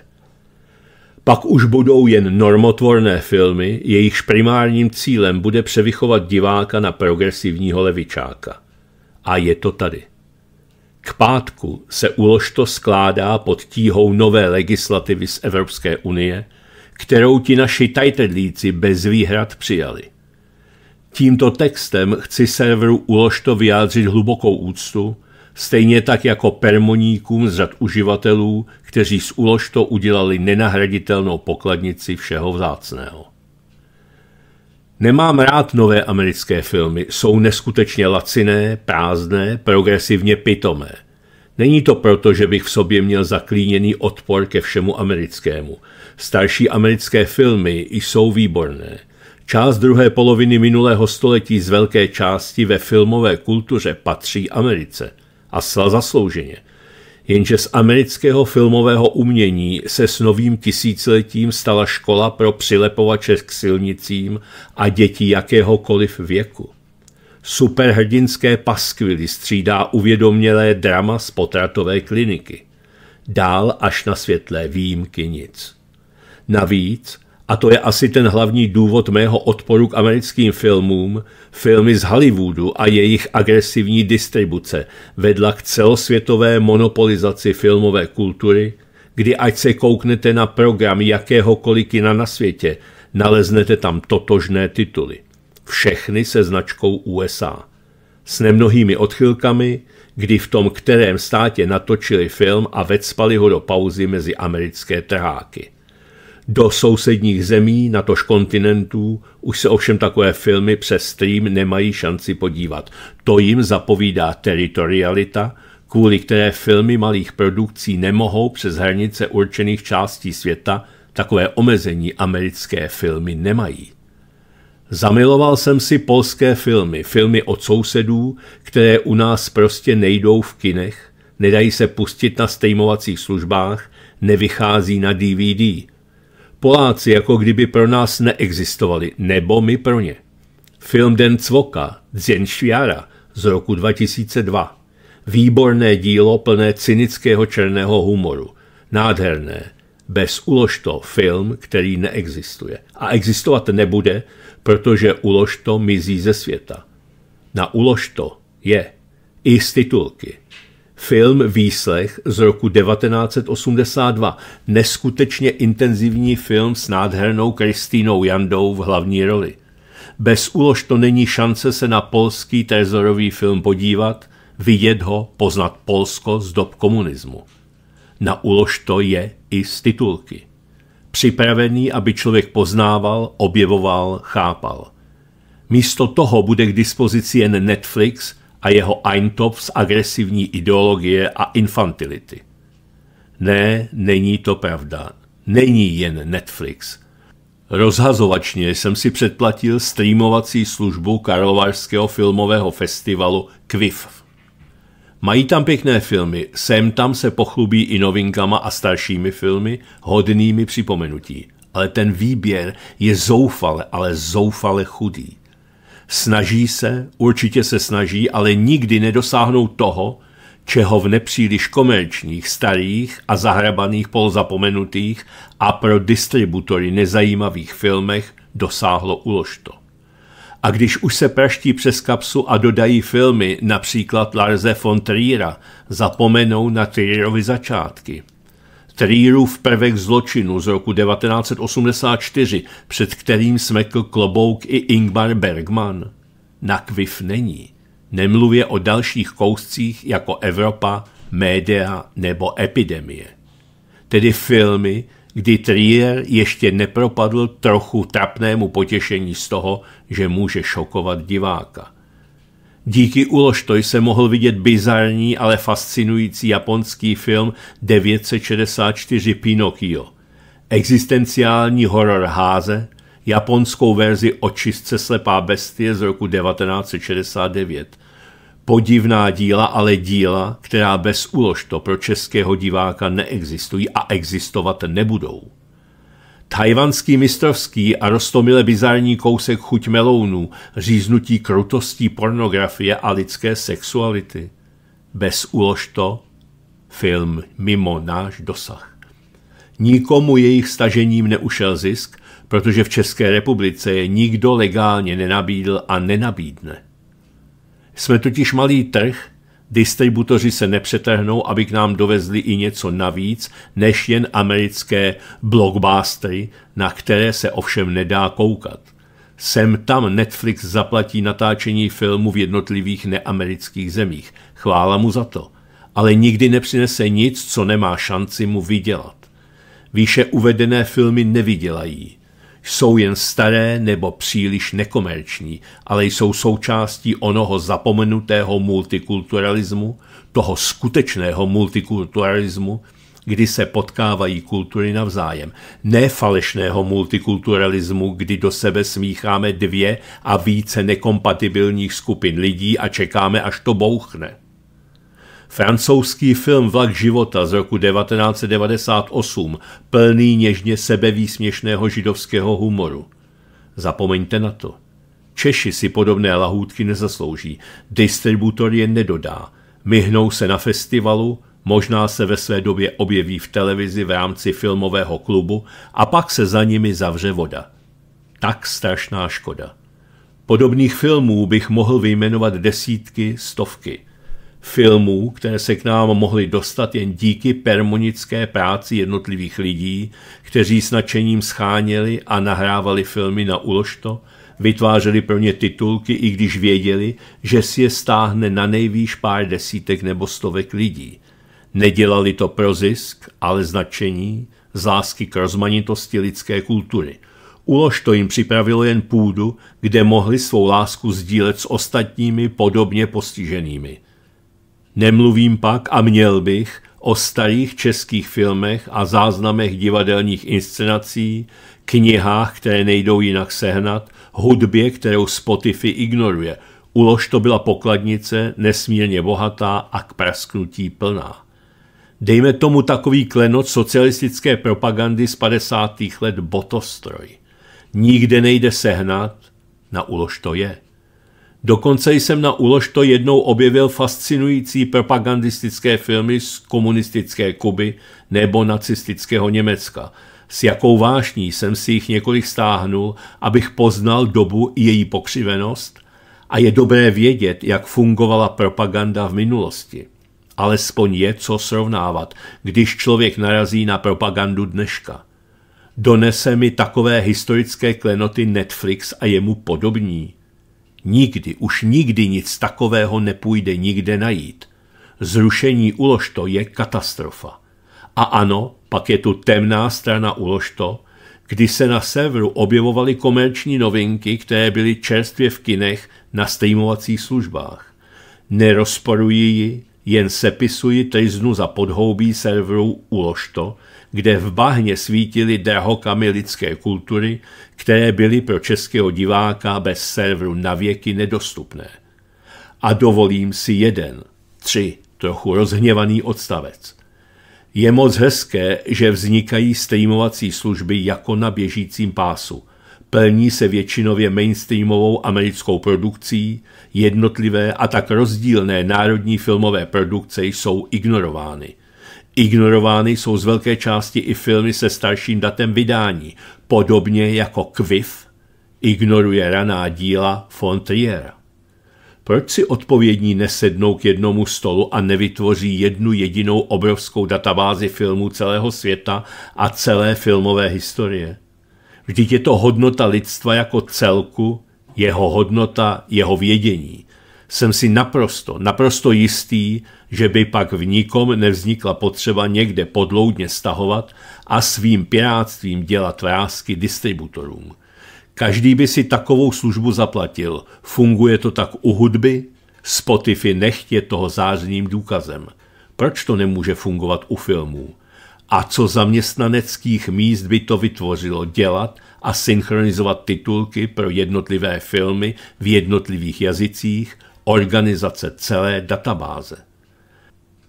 Pak už budou jen normotvorné filmy, jejichž primárním cílem bude převychovat diváka na progresivního levičáka. A je to tady. K pátku se uložto skládá pod tíhou nové legislativy z Evropské unie, kterou ti naši tajtedlíci bez výhrad přijali. Tímto textem chci serveru Uložto vyjádřit hlubokou úctu Stejně tak jako permoníkům z řad uživatelů, kteří z uložto udělali nenahraditelnou pokladnici všeho vzácného. Nemám rád nové americké filmy, jsou neskutečně laciné, prázdné, progresivně pitomé. Není to proto, že bych v sobě měl zaklíněný odpor ke všemu americkému. Starší americké filmy jsou výborné. Část druhé poloviny minulého století z velké části ve filmové kultuře patří Americe a zcela zaslouženě. Jenže z amerického filmového umění se s novým tisíciletím stala škola pro přilepovače k silnicím a děti jakéhokoliv věku. Superhrdinské paskvily střídá uvědomělé drama z potratové kliniky. Dál až na světlé výjimky nic. Navíc a to je asi ten hlavní důvod mého odporu k americkým filmům, filmy z Hollywoodu a jejich agresivní distribuce vedla k celosvětové monopolizaci filmové kultury, kdy ať se kouknete na program jakéhokoliv kina na světě, naleznete tam totožné tituly. Všechny se značkou USA. S nemnohými odchylkami, kdy v tom kterém státě natočili film a vecpali ho do pauzy mezi americké trháky. Do sousedních zemí, natož kontinentů, už se ovšem takové filmy přes stream nemají šanci podívat. To jim zapovídá teritorialita, kvůli které filmy malých produkcí nemohou přes hranice určených částí světa, takové omezení americké filmy nemají. Zamiloval jsem si polské filmy, filmy od sousedů, které u nás prostě nejdou v kinech, nedají se pustit na stejmovacích službách, nevychází na DVD – Poláci jako kdyby pro nás neexistovali, nebo my pro ně. Film Den Cvoka, Dzen Šviara z roku 2002. Výborné dílo plné cynického černého humoru. Nádherné. Bez Uložto film, který neexistuje. A existovat nebude, protože Uložto mizí ze světa. Na Uložto je. I z titulky. Film Výslech z roku 1982. Neskutečně intenzivní film s nádhernou Kristýnou Jandou v hlavní roli. Bez úlož to není šance se na polský trezorový film podívat, vidět ho, poznat Polsko z dob komunismu. Na úlož to je i z titulky. Připravený, aby člověk poznával, objevoval, chápal. Místo toho bude k dispozici jen Netflix a jeho Eintopf z agresivní ideologie a infantility. Ne, není to pravda. Není jen Netflix. Rozhazovačně jsem si předplatil streamovací službu Karlovarského filmového festivalu Kviv. Mají tam pěkné filmy, sem tam se pochlubí i novinkama a staršími filmy, hodnými připomenutí. Ale ten výběr je zoufale, ale zoufale chudý. Snaží se, určitě se snaží, ale nikdy nedosáhnou toho, čeho v nepříliš komerčních, starých a zahrabaných polzapomenutých a pro distributory nezajímavých filmech dosáhlo uložto. A když už se praští přes kapsu a dodají filmy, například Larze von Triera, zapomenou na Trierovi začátky – Trierův prvek zločinu z roku 1984, před kterým smekl klobouk i Ingmar Bergman. Nakviv není. Nemluvě o dalších kouscích jako Evropa, média nebo epidemie. Tedy filmy, kdy Trier ještě nepropadl trochu trapnému potěšení z toho, že může šokovat diváka – Díky Uloštoj se mohl vidět bizarní, ale fascinující japonský film 964 Pinocchio. Existenciální horor háze, japonskou verzi Očistce slepá bestie z roku 1969. Podivná díla, ale díla, která bez uložto pro českého diváka neexistují a existovat nebudou. Tajvanský mistrovský a rostomile bizarní kousek chuť melounů, říznutí krutostí pornografie a lidské sexuality. Bez ulož to, film mimo náš dosah. Nikomu jejich stažením neušel zisk, protože v České republice je nikdo legálně nenabídl a nenabídne. Jsme totiž malý trh, Distributoři se nepřetrhnou, aby k nám dovezli i něco navíc, než jen americké blockbustery, na které se ovšem nedá koukat. Sem tam Netflix zaplatí natáčení filmu v jednotlivých neamerických zemích. Chvála mu za to. Ale nikdy nepřinese nic, co nemá šanci mu vydělat. Výše uvedené filmy nevydělají jsou jen staré nebo příliš nekomerční, ale jsou součástí onoho zapomenutého multikulturalismu, toho skutečného multikulturalismu, kdy se potkávají kultury navzájem. Ne falešného multikulturalismu, kdy do sebe smícháme dvě a více nekompatibilních skupin lidí a čekáme, až to bouchne. Francouzský film Vlak života z roku 1998, plný něžně sebevýsměšného židovského humoru. Zapomeňte na to. Češi si podobné lahůdky nezaslouží, distributor je nedodá, myhnou se na festivalu, možná se ve své době objeví v televizi v rámci filmového klubu a pak se za nimi zavře voda. Tak strašná škoda. Podobných filmů bych mohl vyjmenovat desítky, stovky – filmů, které se k nám mohly dostat jen díky permonické práci jednotlivých lidí, kteří s nadšením scháněli a nahrávali filmy na uložto, vytvářeli pro ně titulky, i když věděli, že si je stáhne na nejvýš pár desítek nebo stovek lidí. Nedělali to pro zisk, ale značení, z lásky k rozmanitosti lidské kultury. Ulož to jim připravilo jen půdu, kde mohli svou lásku sdílet s ostatními podobně postiženými – Nemluvím pak, a měl bych, o starých českých filmech a záznamech divadelních inscenací, knihách, které nejdou jinak sehnat, hudbě, kterou Spotify ignoruje. Ulož to byla pokladnice, nesmírně bohatá a k prasknutí plná. Dejme tomu takový klenot socialistické propagandy z 50. let botostroj. Nikde nejde sehnat, na ulož to je. Dokonce jsem na ulož to jednou objevil fascinující propagandistické filmy z komunistické Kuby nebo nacistického Německa. S jakou vášní jsem si jich několik stáhnul, abych poznal dobu i její pokřivenost? A je dobré vědět, jak fungovala propaganda v minulosti. Alespoň je co srovnávat, když člověk narazí na propagandu dneška. Donese mi takové historické klenoty Netflix a jemu podobní – Nikdy, už nikdy nic takového nepůjde nikde najít. Zrušení uložto je katastrofa. A ano, pak je tu temná strana uložto, kdy se na severu objevovaly komerční novinky, které byly čerstvě v kinech na streamovacích službách. Nerozporuji ji, jen sepisuji triznu za podhoubí serveru uložto, kde v bahně svítily drahokamy lidské kultury, které byly pro českého diváka bez serveru navěky nedostupné. A dovolím si jeden, tři, trochu rozhněvaný odstavec. Je moc hezké, že vznikají streamovací služby jako na běžícím pásu. Plní se většinově mainstreamovou americkou produkcí, jednotlivé a tak rozdílné národní filmové produkce jsou ignorovány – Ignorovány jsou z velké části i filmy se starším datem vydání, podobně jako Kviv ignoruje raná díla von Triera. Proč si odpovědní nesednou k jednomu stolu a nevytvoří jednu jedinou obrovskou databázi filmů celého světa a celé filmové historie? Vždyť je to hodnota lidstva jako celku, jeho hodnota, jeho vědění jsem si naprosto, naprosto jistý, že by pak v nikom nevznikla potřeba někde podloudně stahovat a svým piráctvím dělat vrázky distributorům. Každý by si takovou službu zaplatil. Funguje to tak u hudby? Spotify nechtě toho zářným důkazem. Proč to nemůže fungovat u filmů? A co zaměstnaneckých míst by to vytvořilo dělat a synchronizovat titulky pro jednotlivé filmy v jednotlivých jazycích, organizace celé databáze.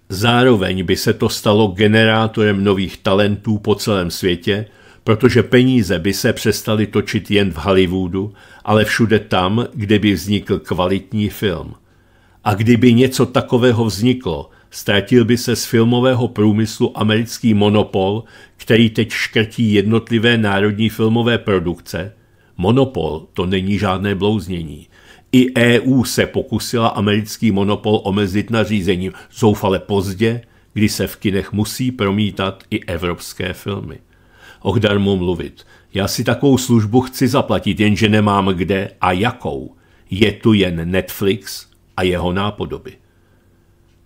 Zároveň by se to stalo generátorem nových talentů po celém světě, protože peníze by se přestaly točit jen v Hollywoodu, ale všude tam, kde by vznikl kvalitní film. A kdyby něco takového vzniklo, ztratil by se z filmového průmyslu americký monopol, který teď škrtí jednotlivé národní filmové produkce. Monopol to není žádné blouznění. I EU se pokusila americký monopol omezit nařízením, zoufale pozdě, kdy se v kinech musí promítat i evropské filmy. Och mu mluvit. Já si takovou službu chci zaplatit, jenže nemám kde a jakou. Je tu jen Netflix a jeho nápodoby.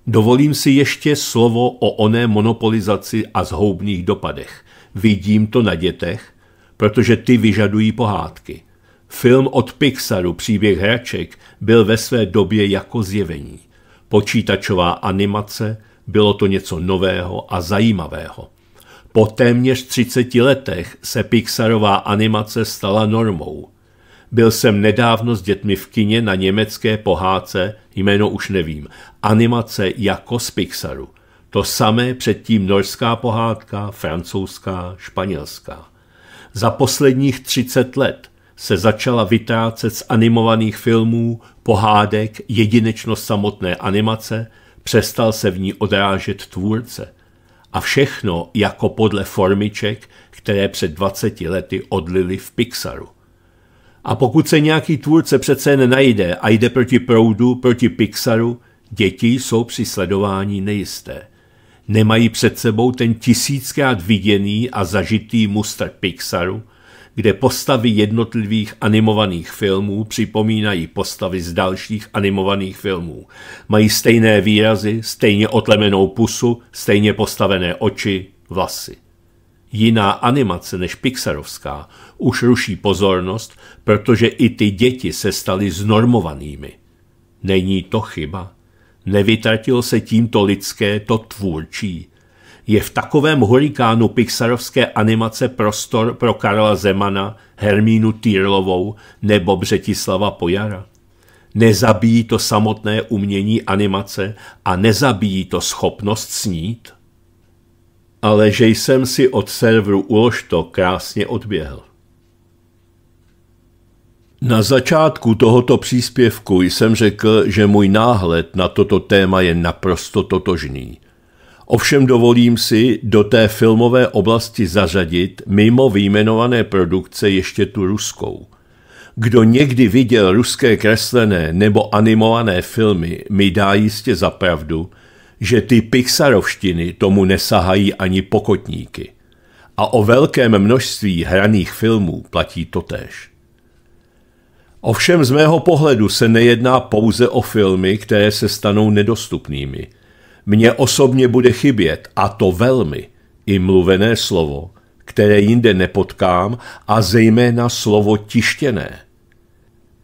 Dovolím si ještě slovo o oné monopolizaci a zhoubných dopadech. Vidím to na dětech, protože ty vyžadují pohádky – Film od Pixaru Příběh hraček byl ve své době jako zjevení. Počítačová animace, bylo to něco nového a zajímavého. Po téměř 30 letech se Pixarová animace stala normou. Byl jsem nedávno s dětmi v kině na německé pohádce, jméno už nevím, animace jako z Pixaru. To samé předtím norská pohádka, francouzská, španělská. Za posledních 30 let – se začala vytrácet z animovaných filmů, pohádek, jedinečnost samotné animace, přestal se v ní odrážet tvůrce. A všechno jako podle formiček, které před 20 lety odlili v Pixaru. A pokud se nějaký tvůrce přece nenajde a jde proti proudu, proti Pixaru, děti jsou při sledování nejisté. Nemají před sebou ten tisíckrát viděný a zažitý muster Pixaru – kde postavy jednotlivých animovaných filmů připomínají postavy z dalších animovaných filmů. Mají stejné výrazy, stejně otlemenou pusu, stejně postavené oči, vlasy. Jiná animace než pixarovská už ruší pozornost, protože i ty děti se staly znormovanými. Není to chyba. Nevytratil se tímto lidské, to tvůrčí, je v takovém hurikánu pixarovské animace prostor pro Karla Zemana, Hermínu Týrlovou nebo Břetislava Pojara. Nezabíjí to samotné umění animace a nezabíjí to schopnost snít? Ale že jsem si od serveru Uložto krásně odběhl. Na začátku tohoto příspěvku jsem řekl, že můj náhled na toto téma je naprosto totožný Ovšem dovolím si do té filmové oblasti zařadit mimo výjmenované produkce ještě tu ruskou. Kdo někdy viděl ruské kreslené nebo animované filmy, mi dá jistě pravdu, že ty pixarovštiny tomu nesahají ani pokotníky. A o velkém množství hraných filmů platí totéž. Ovšem z mého pohledu se nejedná pouze o filmy, které se stanou nedostupnými – mně osobně bude chybět, a to velmi, i mluvené slovo, které jinde nepotkám, a zejména slovo tištěné.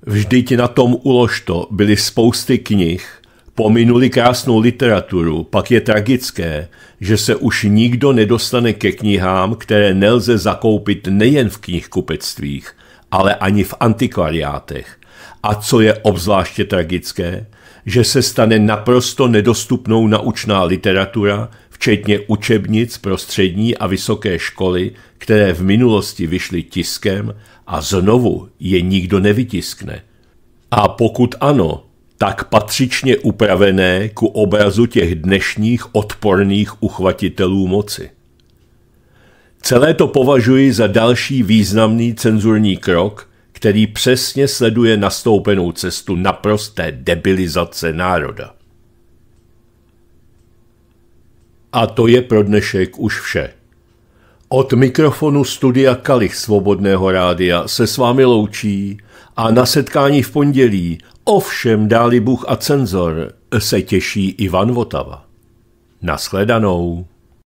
Vždyť na tom uložto byly spousty knih, pominuli krásnou literaturu, pak je tragické, že se už nikdo nedostane ke knihám, které nelze zakoupit nejen v knihkupectvích, ale ani v antikvariátech. A co je obzvláště tragické – že se stane naprosto nedostupnou naučná literatura, včetně učebnic pro střední a vysoké školy, které v minulosti vyšly tiskem a znovu je nikdo nevytiskne. A pokud ano, tak patřičně upravené ku obrazu těch dnešních odporných uchvatitelů moci. Celé to považuji za další významný cenzurní krok, který přesně sleduje nastoupenou cestu naprosté debilizace národa. A to je pro dnešek už vše. Od mikrofonu studia Kalich Svobodného rádia se s vámi loučí a na setkání v pondělí, ovšem dáli Bůh a cenzor, se těší Ivan Votava. Naschledanou.